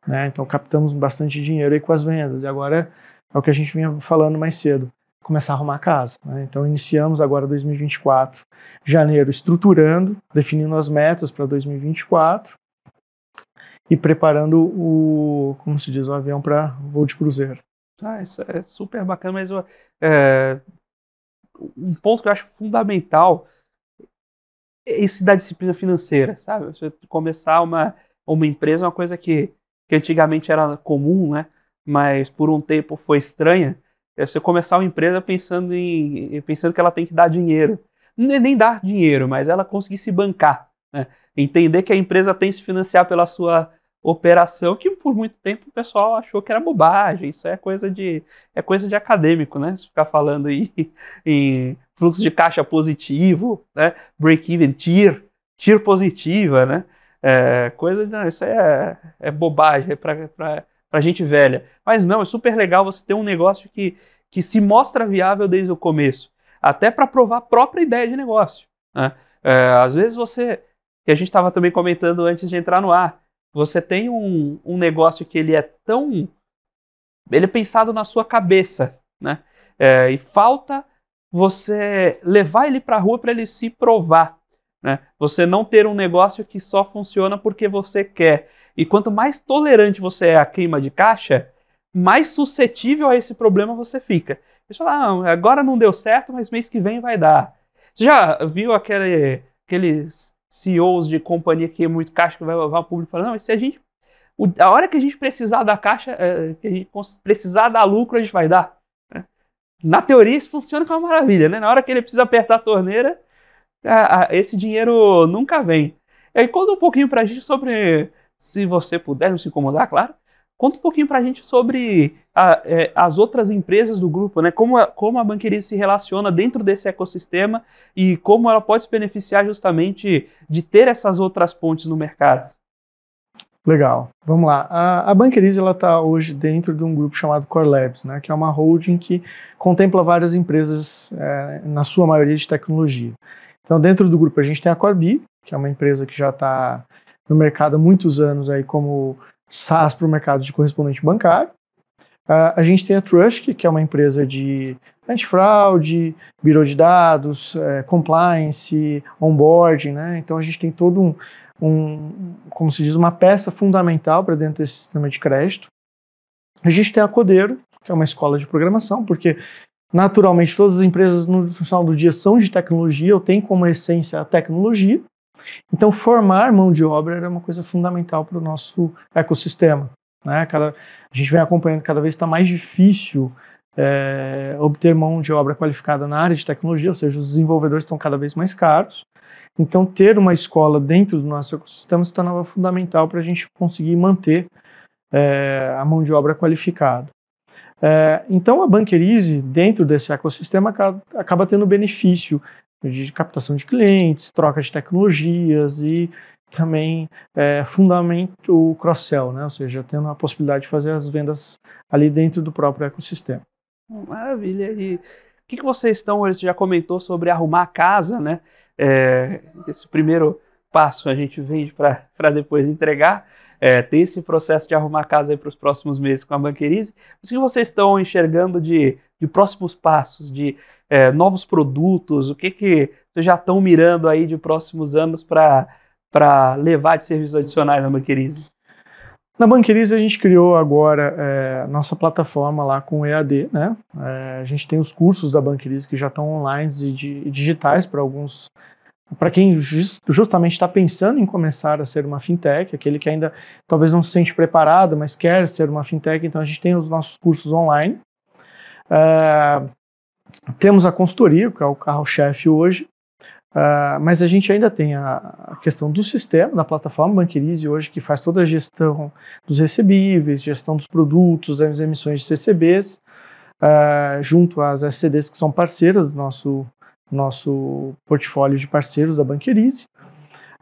né? Então captamos bastante dinheiro aí com as vendas. E agora é o que a gente vinha falando mais cedo, começar a arrumar a casa. Né? Então iniciamos agora 2024, janeiro, estruturando, definindo as metas para 2024 e preparando o, como se diz, o avião para voo de cruzeiro. Ah, isso é super bacana, mas eu, é, um ponto que eu acho fundamental esse da disciplina financeira, sabe? Você começar uma, uma empresa é uma coisa que, que antigamente era comum, né? Mas por um tempo foi estranha. É você começar uma empresa pensando em pensando que ela tem que dar dinheiro, nem dar dinheiro, mas ela conseguir se bancar, né? entender que a empresa tem que se financiar pela sua operação que por muito tempo o pessoal achou que era bobagem, isso é coisa de é coisa de acadêmico, né? Se ficar falando em, em fluxo de caixa positivo, né? Break-even tier, tier positiva, né? É, coisa não, isso é, é bobagem, é para para gente velha. Mas não, é super legal você ter um negócio que, que se mostra viável desde o começo, até para provar a própria ideia de negócio. Né? É, às vezes você, que a gente estava também comentando antes de entrar no ar, você tem um, um negócio que ele é tão. Ele é pensado na sua cabeça, né? É, e falta você levar ele para a rua para ele se provar. Né? Você não ter um negócio que só funciona porque você quer. E quanto mais tolerante você é à queima de caixa, mais suscetível a esse problema você fica. Deixa lá, ah, agora não deu certo, mas mês que vem vai dar. Você já viu aquele, aqueles CEOs de companhia que é muito caixa que vai levar o público falando, não, se a gente a hora que a gente precisar da caixa, eh, que a gente precisar dar lucro, a gente vai dar. Né? Na teoria, isso funciona com uma maravilha, né? Na hora que ele precisa apertar a torneira, esse dinheiro nunca vem. E aí, conta um pouquinho pra gente sobre, se você puder, não se incomodar, claro, Conta um pouquinho para a gente sobre a, é, as outras empresas do grupo, né? Como a, como a banqueria se relaciona dentro desse ecossistema e como ela pode se beneficiar justamente de ter essas outras pontes no mercado. Legal, vamos lá. A, a Banquerize está hoje dentro de um grupo chamado Core Labs, né, que é uma holding que contempla várias empresas, é, na sua maioria de tecnologia. Então, dentro do grupo, a gente tem a Corbi, que é uma empresa que já está no mercado há muitos anos aí como SaaS para o mercado de correspondente bancário. Uh, a gente tem a Trust, que é uma empresa de antifraude, biro de dados, é, compliance, onboarding, né? Então a gente tem todo um, um como se diz, uma peça fundamental para dentro desse sistema de crédito. A gente tem a Codeiro, que é uma escola de programação, porque naturalmente todas as empresas no final do dia são de tecnologia, ou têm como essência a tecnologia. Então, formar mão de obra era uma coisa fundamental para o nosso ecossistema. Né? Cada, a gente vem acompanhando cada vez está mais difícil é, obter mão de obra qualificada na área de tecnologia, ou seja, os desenvolvedores estão cada vez mais caros. Então, ter uma escola dentro do nosso ecossistema se tornava fundamental para a gente conseguir manter é, a mão de obra qualificada. É, então, a Bankerize, dentro desse ecossistema, acaba, acaba tendo benefício de captação de clientes, troca de tecnologias e também é, fundamento o cross-sell, né? ou seja, tendo a possibilidade de fazer as vendas ali dentro do próprio ecossistema. Maravilha. E o que, que vocês estão, a gente já comentou sobre arrumar a casa, né? É, esse primeiro passo a gente vende para depois entregar. É, tem esse processo de arrumar a casa para os próximos meses com a Banquerize. O que vocês estão enxergando de, de próximos passos, de é, novos produtos, o que, que vocês já estão mirando aí de próximos anos para levar de serviços adicionais na Banquerize? Na Banquerize a gente criou agora é, nossa plataforma lá com EAD, né? É, a gente tem os cursos da Banquerize que já estão online e, de, e digitais para alguns, para quem just, justamente está pensando em começar a ser uma fintech, aquele que ainda talvez não se sente preparado, mas quer ser uma fintech, então a gente tem os nossos cursos online. É, temos a consultoria, que é o carro-chefe hoje, uh, mas a gente ainda tem a, a, questão do sistema, da plataforma Banquerize hoje, que faz toda a gestão dos recebíveis, gestão dos produtos, das emissões de CCBs, uh, ah, junto às SCDs que são parceiras do nosso, nosso portfólio de parceiros da Banquerize.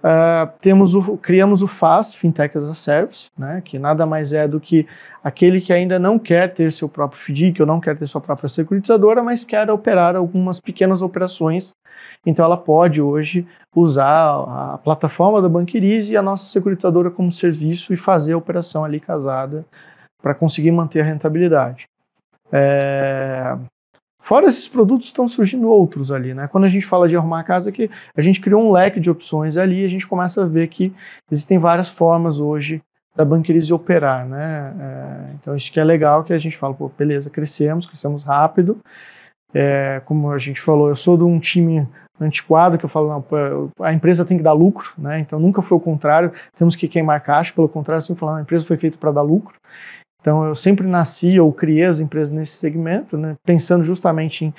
Uh, temos o, criamos o FAS, Fintech as a Service, né, que nada mais é do que aquele que ainda não quer ter seu próprio FDIC ou não quer ter sua própria securitizadora, mas quer operar algumas pequenas operações. Então ela pode hoje usar a plataforma da Banquirize e a nossa securitizadora como serviço e fazer a operação ali casada para conseguir manter a rentabilidade. É, Fora esses produtos, estão surgindo outros ali, né? Quando a gente fala de arrumar a casa, é que a gente criou um leque de opções ali, a gente começa a ver que existem várias formas hoje da banqueirice operar, né? É, então isso que é legal, que a gente fala, pô, beleza, crescemos, crescemos rápido. É, como a gente falou, eu sou de um time antiquado que eu falo, não, a empresa tem que dar lucro, né? Então nunca foi o contrário, temos que queimar caixa, pelo contrário, sempre falando, a empresa foi feita para dar lucro. Então eu sempre nasci ou criei as empresas nesse segmento, né, pensando justamente em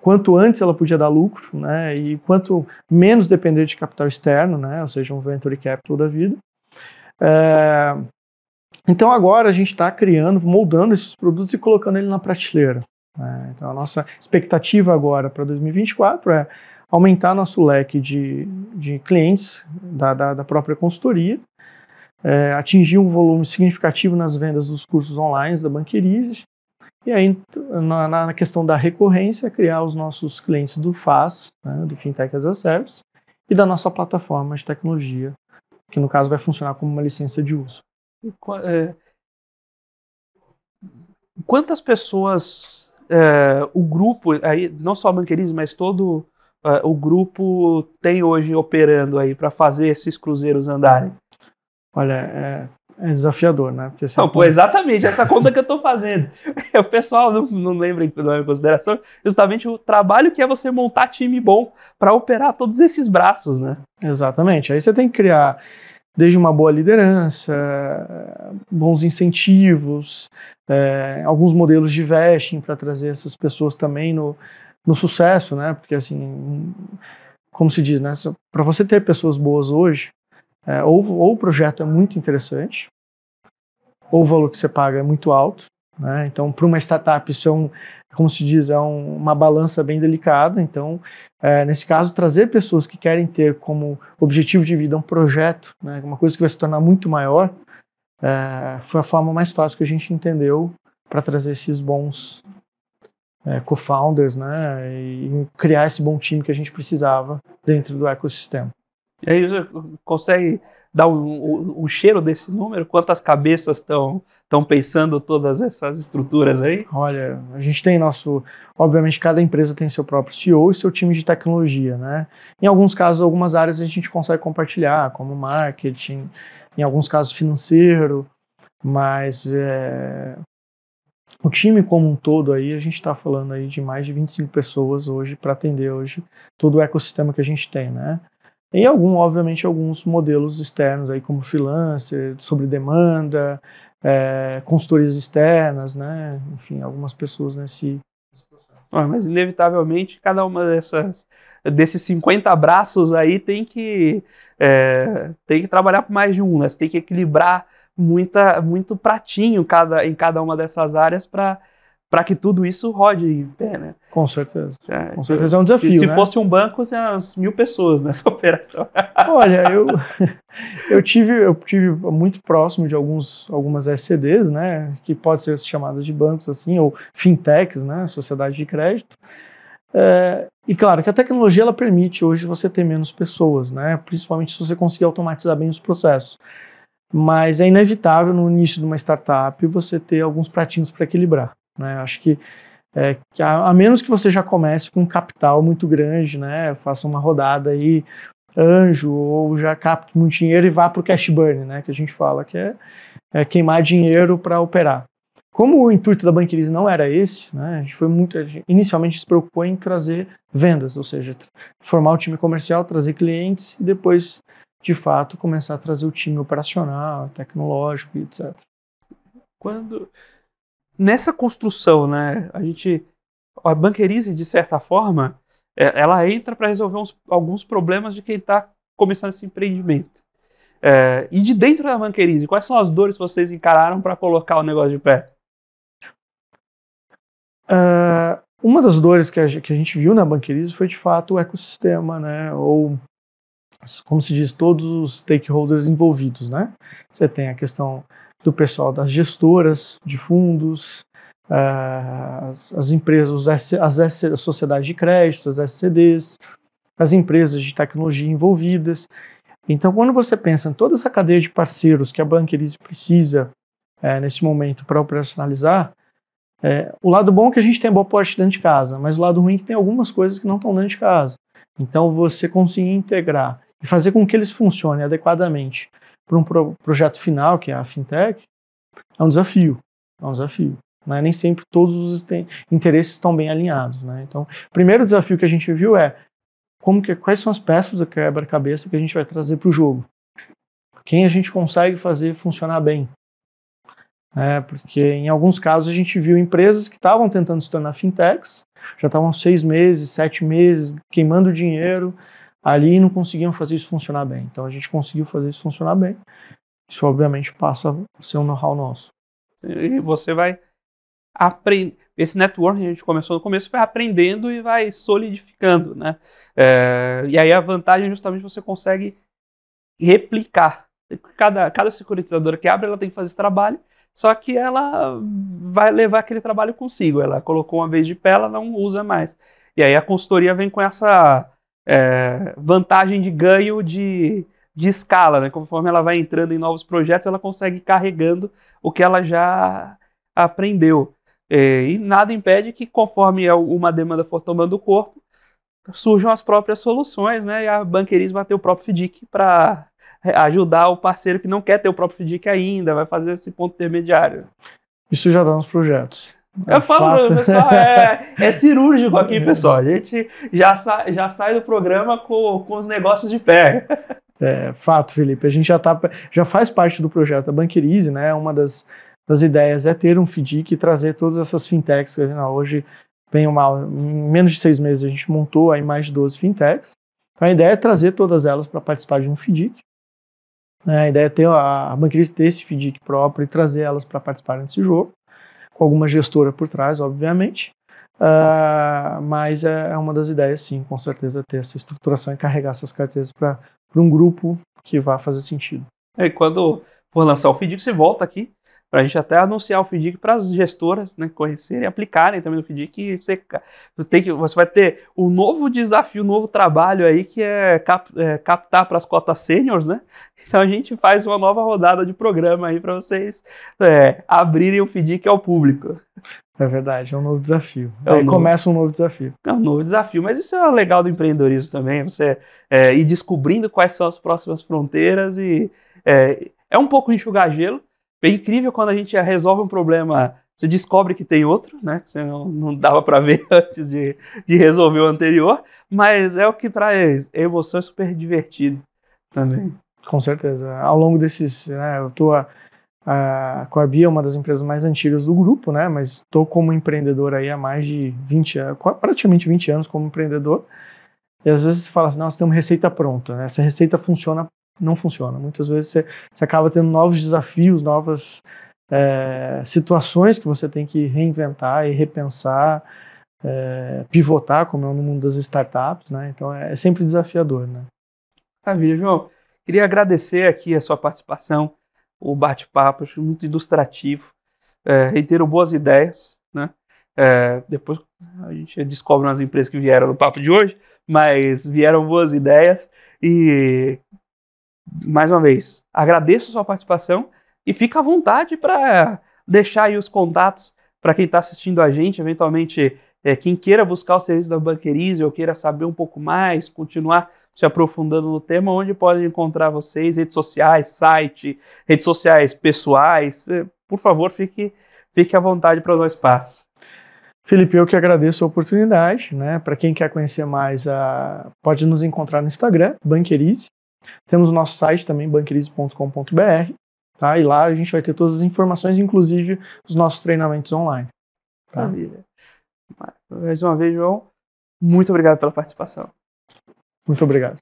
quanto antes ela podia dar lucro, né, e quanto menos depender de capital externo, né, ou seja, um venture capital da vida. É, então agora a gente está criando, moldando esses produtos e colocando ele na prateleira. Né? Então a nossa expectativa agora para 2024 é aumentar nosso leque de, de clientes da, da, da própria consultoria é, um volume significativo nas vendas dos cursos online da Banquerizes. E aí, na, na, questão da recorrência, criar os nossos clientes do FAS, né, do Fintech as a Service, e da nossa plataforma de tecnologia, que no caso vai funcionar como uma licença de uso. É, quantas pessoas é, o grupo, aí, não só a Banquerizes, mas todo é, o grupo tem hoje operando aí para fazer esses cruzeiros andarem? Olha, é, é desafiador, né? Porque, não, pô, exatamente, essa conta que eu estou fazendo. O pessoal não, não lembra em consideração justamente o trabalho que é você montar time bom para operar todos esses braços, né? Exatamente. Aí você tem que criar desde uma boa liderança, bons incentivos, é, alguns modelos de vesting para trazer essas pessoas também no, no sucesso, né? Porque assim, como se diz, né? Para você ter pessoas boas hoje, é, ou, ou o projeto é muito interessante, ou o valor que você paga é muito alto. Né? Então, para uma startup, isso é um, como se diz, é um, uma balança bem delicada. Então, é, nesse caso, trazer pessoas que querem ter como objetivo de vida um projeto, né, uma coisa que vai se tornar muito maior, é, foi a forma mais fácil que a gente entendeu para trazer esses bons é, co-founders né, e criar esse bom time que a gente precisava dentro do ecossistema. E aí você consegue dar um, um, um cheiro desse número? Quantas cabeças estão estão pensando todas essas estruturas aí? Olha, a gente tem nosso, obviamente cada empresa tem seu próprio CEO e seu time de tecnologia, né? Em alguns casos, algumas áreas a gente consegue compartilhar, como marketing, em alguns casos financeiro, mas é, o time como um todo aí, a gente está falando aí de mais de 25 pessoas hoje para atender hoje todo o ecossistema que a gente tem, né? E algum, obviamente, alguns modelos externos aí como freelancer, sobre demanda, é, consultorias externas, né? Enfim, algumas pessoas nesse. Ah, mas inevitavelmente cada uma dessas desses 50 braços aí tem que é, tem que trabalhar com mais de um, né? Você tem que equilibrar muita muito pratinho cada, em cada uma dessas áreas para para que tudo isso rode em pé, né? Com certeza. Já, é, Com então, certeza é um desafio. Se, se né? fosse um banco, tinha umas mil pessoas nessa operação. Olha, eu, eu tive eu tive muito próximo de alguns algumas SCDs, né? Que pode ser chamadas de bancos assim ou fintechs, né? Sociedade de crédito. É, e claro que a tecnologia ela permite hoje você ter menos pessoas, né? Principalmente se você conseguir automatizar bem os processos. Mas é inevitável no início de uma startup você ter alguns pratinhos para equilibrar. Né? Acho que, é, que a, a, menos que você já comece com um capital muito grande, né? faça uma rodada aí, anjo, ou já capte muito dinheiro e vá para o cash burn, né? que a gente fala, que é, é queimar dinheiro para operar. Como o intuito da Banquirise não era esse, né, a gente foi muito, gente, inicialmente se preocupou em trazer vendas, ou seja, formar o time comercial, trazer clientes e depois, de fato, começar a trazer o time operacional, tecnológico e etc. Quando nessa construção, né, a gente a banquerize de certa forma, é, ela entra para resolver uns, alguns problemas de quem está começando esse empreendimento. É, e de dentro da banquerise, quais são as dores que vocês encararam para colocar o negócio de pé? Uh, uma das dores que a, gente, que a gente viu na banquerise foi de fato o ecossistema, né? Ou como se diz, todos os stakeholders envolvidos, né? Você tem a questão do pessoal das gestoras de fundos, eh, as, as empresas, as, as, as sociedades de crédito, as SCDs, as empresas de tecnologia envolvidas. Então, quando você pensa em toda essa cadeia de parceiros que a Banquerize precisa é, nesse momento para operacionalizar, é, o lado bom é que a gente tem boa parte dentro de casa, mas o lado ruim é que tem algumas coisas que não estão dentro de casa. Então, você conseguir integrar e fazer com que eles funcionem adequadamente para um pro projeto final, que é a fintech, é um desafio. É um desafio. Né? Nem sempre todos os interesses estão bem alinhados. Né? Então, o primeiro desafio que a gente viu é como que, quais são as peças da quebra-cabeça que a gente vai trazer para o jogo. Quem a gente consegue fazer funcionar bem. É, porque em alguns casos a gente viu empresas que estavam tentando se tornar fintechs, já estavam seis meses, sete meses queimando dinheiro, ali não conseguiam fazer isso funcionar bem. Então a gente conseguiu fazer isso funcionar bem. Isso obviamente passa a ser um know-how nosso. E você vai aprender. Esse networking a gente começou no começo, vai aprendendo e vai solidificando, né? É... e aí a vantagem é justamente você consegue replicar. Cada, cada securitizadora que abre, ela tem que fazer esse trabalho, só que ela vai levar aquele trabalho consigo. Ela colocou uma vez de pé, ela não usa mais. E aí a consultoria vem com essa é, vantagem de ganho de, de escala, né? Conforme ela vai entrando em novos projetos, ela consegue carregando o que ela já aprendeu. É, e nada impede que, conforme é uma demanda for tomando o corpo, surjam as próprias soluções, né? E a banqueirismo vai ter o próprio FDIC para ajudar o parceiro que não quer ter o próprio FDIC ainda, vai fazer esse ponto intermediário. Isso já dá nos projetos. Eu é, é falo, fato. pessoal, é, é, cirúrgico aqui, é. pessoal. A gente já, sa, já sai do programa com, com os negócios de pé. É, fato, Felipe. A gente já, tá, já faz parte do projeto. da Banquerize, né? É uma das, das ideias é ter um FDIC e trazer todas essas fintechs que né, hoje bem ou mal, em menos de seis meses a gente montou aí mais de 12 fintechs. Então a ideia é trazer todas elas para participar de um FDIC. Né. A ideia é ter a, a ter esse FDIC próprio e trazer elas para participar desse jogo com alguma gestora por trás, obviamente. Uh, mas é, é, uma das ideias, sim, com certeza, ter essa estruturação e carregar essas carteiras para um grupo que vá fazer sentido. É, quando for lançar o FIDIC, você volta aqui para a gente até anunciar o FDIC para as gestoras né, conhecerem e aplicarem também no FDIC. Você, tem que, você vai ter um novo desafio, um novo trabalho aí que é, cap, é captar para as cotas sêniores, né? Então a gente faz uma nova rodada de programa aí para vocês é, abrirem o FDIC ao público. É verdade, é um novo desafio. É Aí novo. começa um novo desafio. É um novo desafio, mas isso é legal do empreendedorismo também, você é, ir descobrindo quais são as próximas fronteiras e é, é um pouco enxugar gelo, é incrível quando a gente resolve um problema, você descobre que tem outro, né? Você não, não dava para ver antes de, de resolver o anterior, mas é o que traz emoção, é super divertido também. Com certeza. Ao longo desses, né, eu tô a, a Coabi é uma das empresas mais antigas do grupo, né? Mas estou como empreendedor aí há mais de 20 anos, praticamente 20 anos como empreendedor. E às vezes você fala assim, nossa, tem uma receita pronta, né? Essa receita funciona não funciona. Muitas vezes você, você acaba tendo novos desafios, novas é, situações que você tem que reinventar e repensar, é, pivotar, como é no mundo das startups, né? Então é, é sempre desafiador, né? Maravilha, João. Queria agradecer aqui a sua participação, o bate-papo, acho muito ilustrativo. É, reitero boas ideias, né? É, depois a gente descobre nas empresas que vieram no papo de hoje, mas vieram boas ideias e mais uma vez, agradeço a sua participação e fica à vontade para deixar aí os contatos para quem está assistindo a gente, eventualmente é, quem queira buscar o serviço da Banquerize ou queira saber um pouco mais, continuar se aprofundando no tema, onde podem encontrar vocês, redes sociais, site, redes sociais pessoais, é, por favor, fique, fique à vontade para dar espaço. Felipe, eu que agradeço a oportunidade, né? Para quem quer conhecer mais, a... Ah, pode nos encontrar no Instagram, Banquerize, temos o nosso site também, banquerise.com.br, tá? E lá a gente vai ter todas as informações, inclusive os nossos treinamentos online. Tá? Maravilha. Mais uma vez, João, muito obrigado pela participação. Muito obrigado.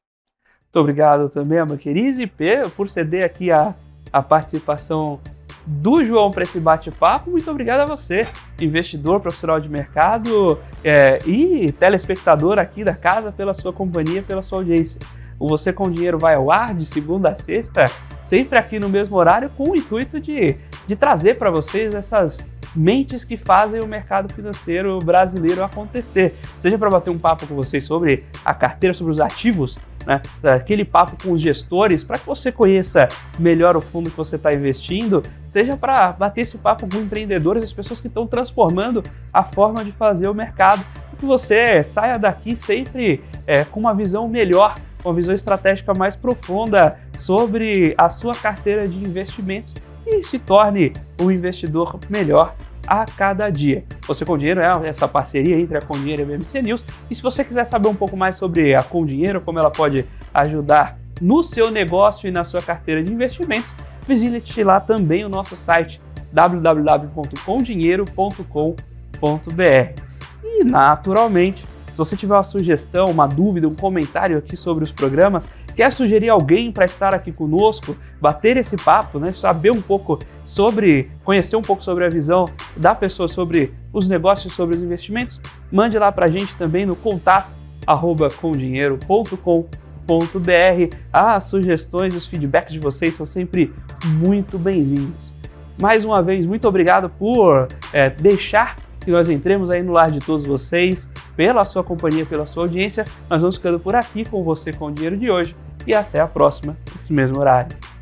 Muito obrigado também a Banquerise e P por ceder aqui a, a participação do João para esse bate-papo. Muito obrigado a você, investidor, profissional de mercado é, e telespectador aqui da casa, pela sua companhia, pela sua audiência. O Você com Dinheiro vai ao ar de segunda a sexta, sempre aqui no mesmo horário, com o intuito de, de trazer para vocês essas mentes que fazem o mercado financeiro brasileiro acontecer. Seja para bater um papo com vocês sobre a carteira, sobre os ativos, né? aquele papo com os gestores, para que você conheça melhor o fundo que você está investindo, seja para bater esse papo com empreendedores, as pessoas que estão transformando a forma de fazer o mercado, que você saia daqui sempre é, com uma visão melhor uma visão estratégica mais profunda sobre a sua carteira de investimentos e se torne um investidor melhor a cada dia. Você com Dinheiro é essa parceria entre a Com Dinheiro e a BMC News. E se você quiser saber um pouco mais sobre a Com Dinheiro, como ela pode ajudar no seu negócio e na sua carteira de investimentos, visite lá também o nosso site www.comdinheiro.com.br. E naturalmente, se você tiver uma sugestão, uma dúvida, um comentário aqui sobre os programas, quer sugerir alguém para estar aqui conosco, bater esse papo, né? saber um pouco sobre, conhecer um pouco sobre a visão da pessoa sobre os negócios, sobre os investimentos, mande lá para a gente também no contato arroba ah, as sugestões, os feedbacks de vocês são sempre muito bem-vindos. Mais uma vez, muito obrigado por é, deixar que nós entremos aí no lar de todos vocês pela sua companhia, pela sua audiência. Nós vamos ficando por aqui com você com o dinheiro de hoje e até a próxima, nesse mesmo horário.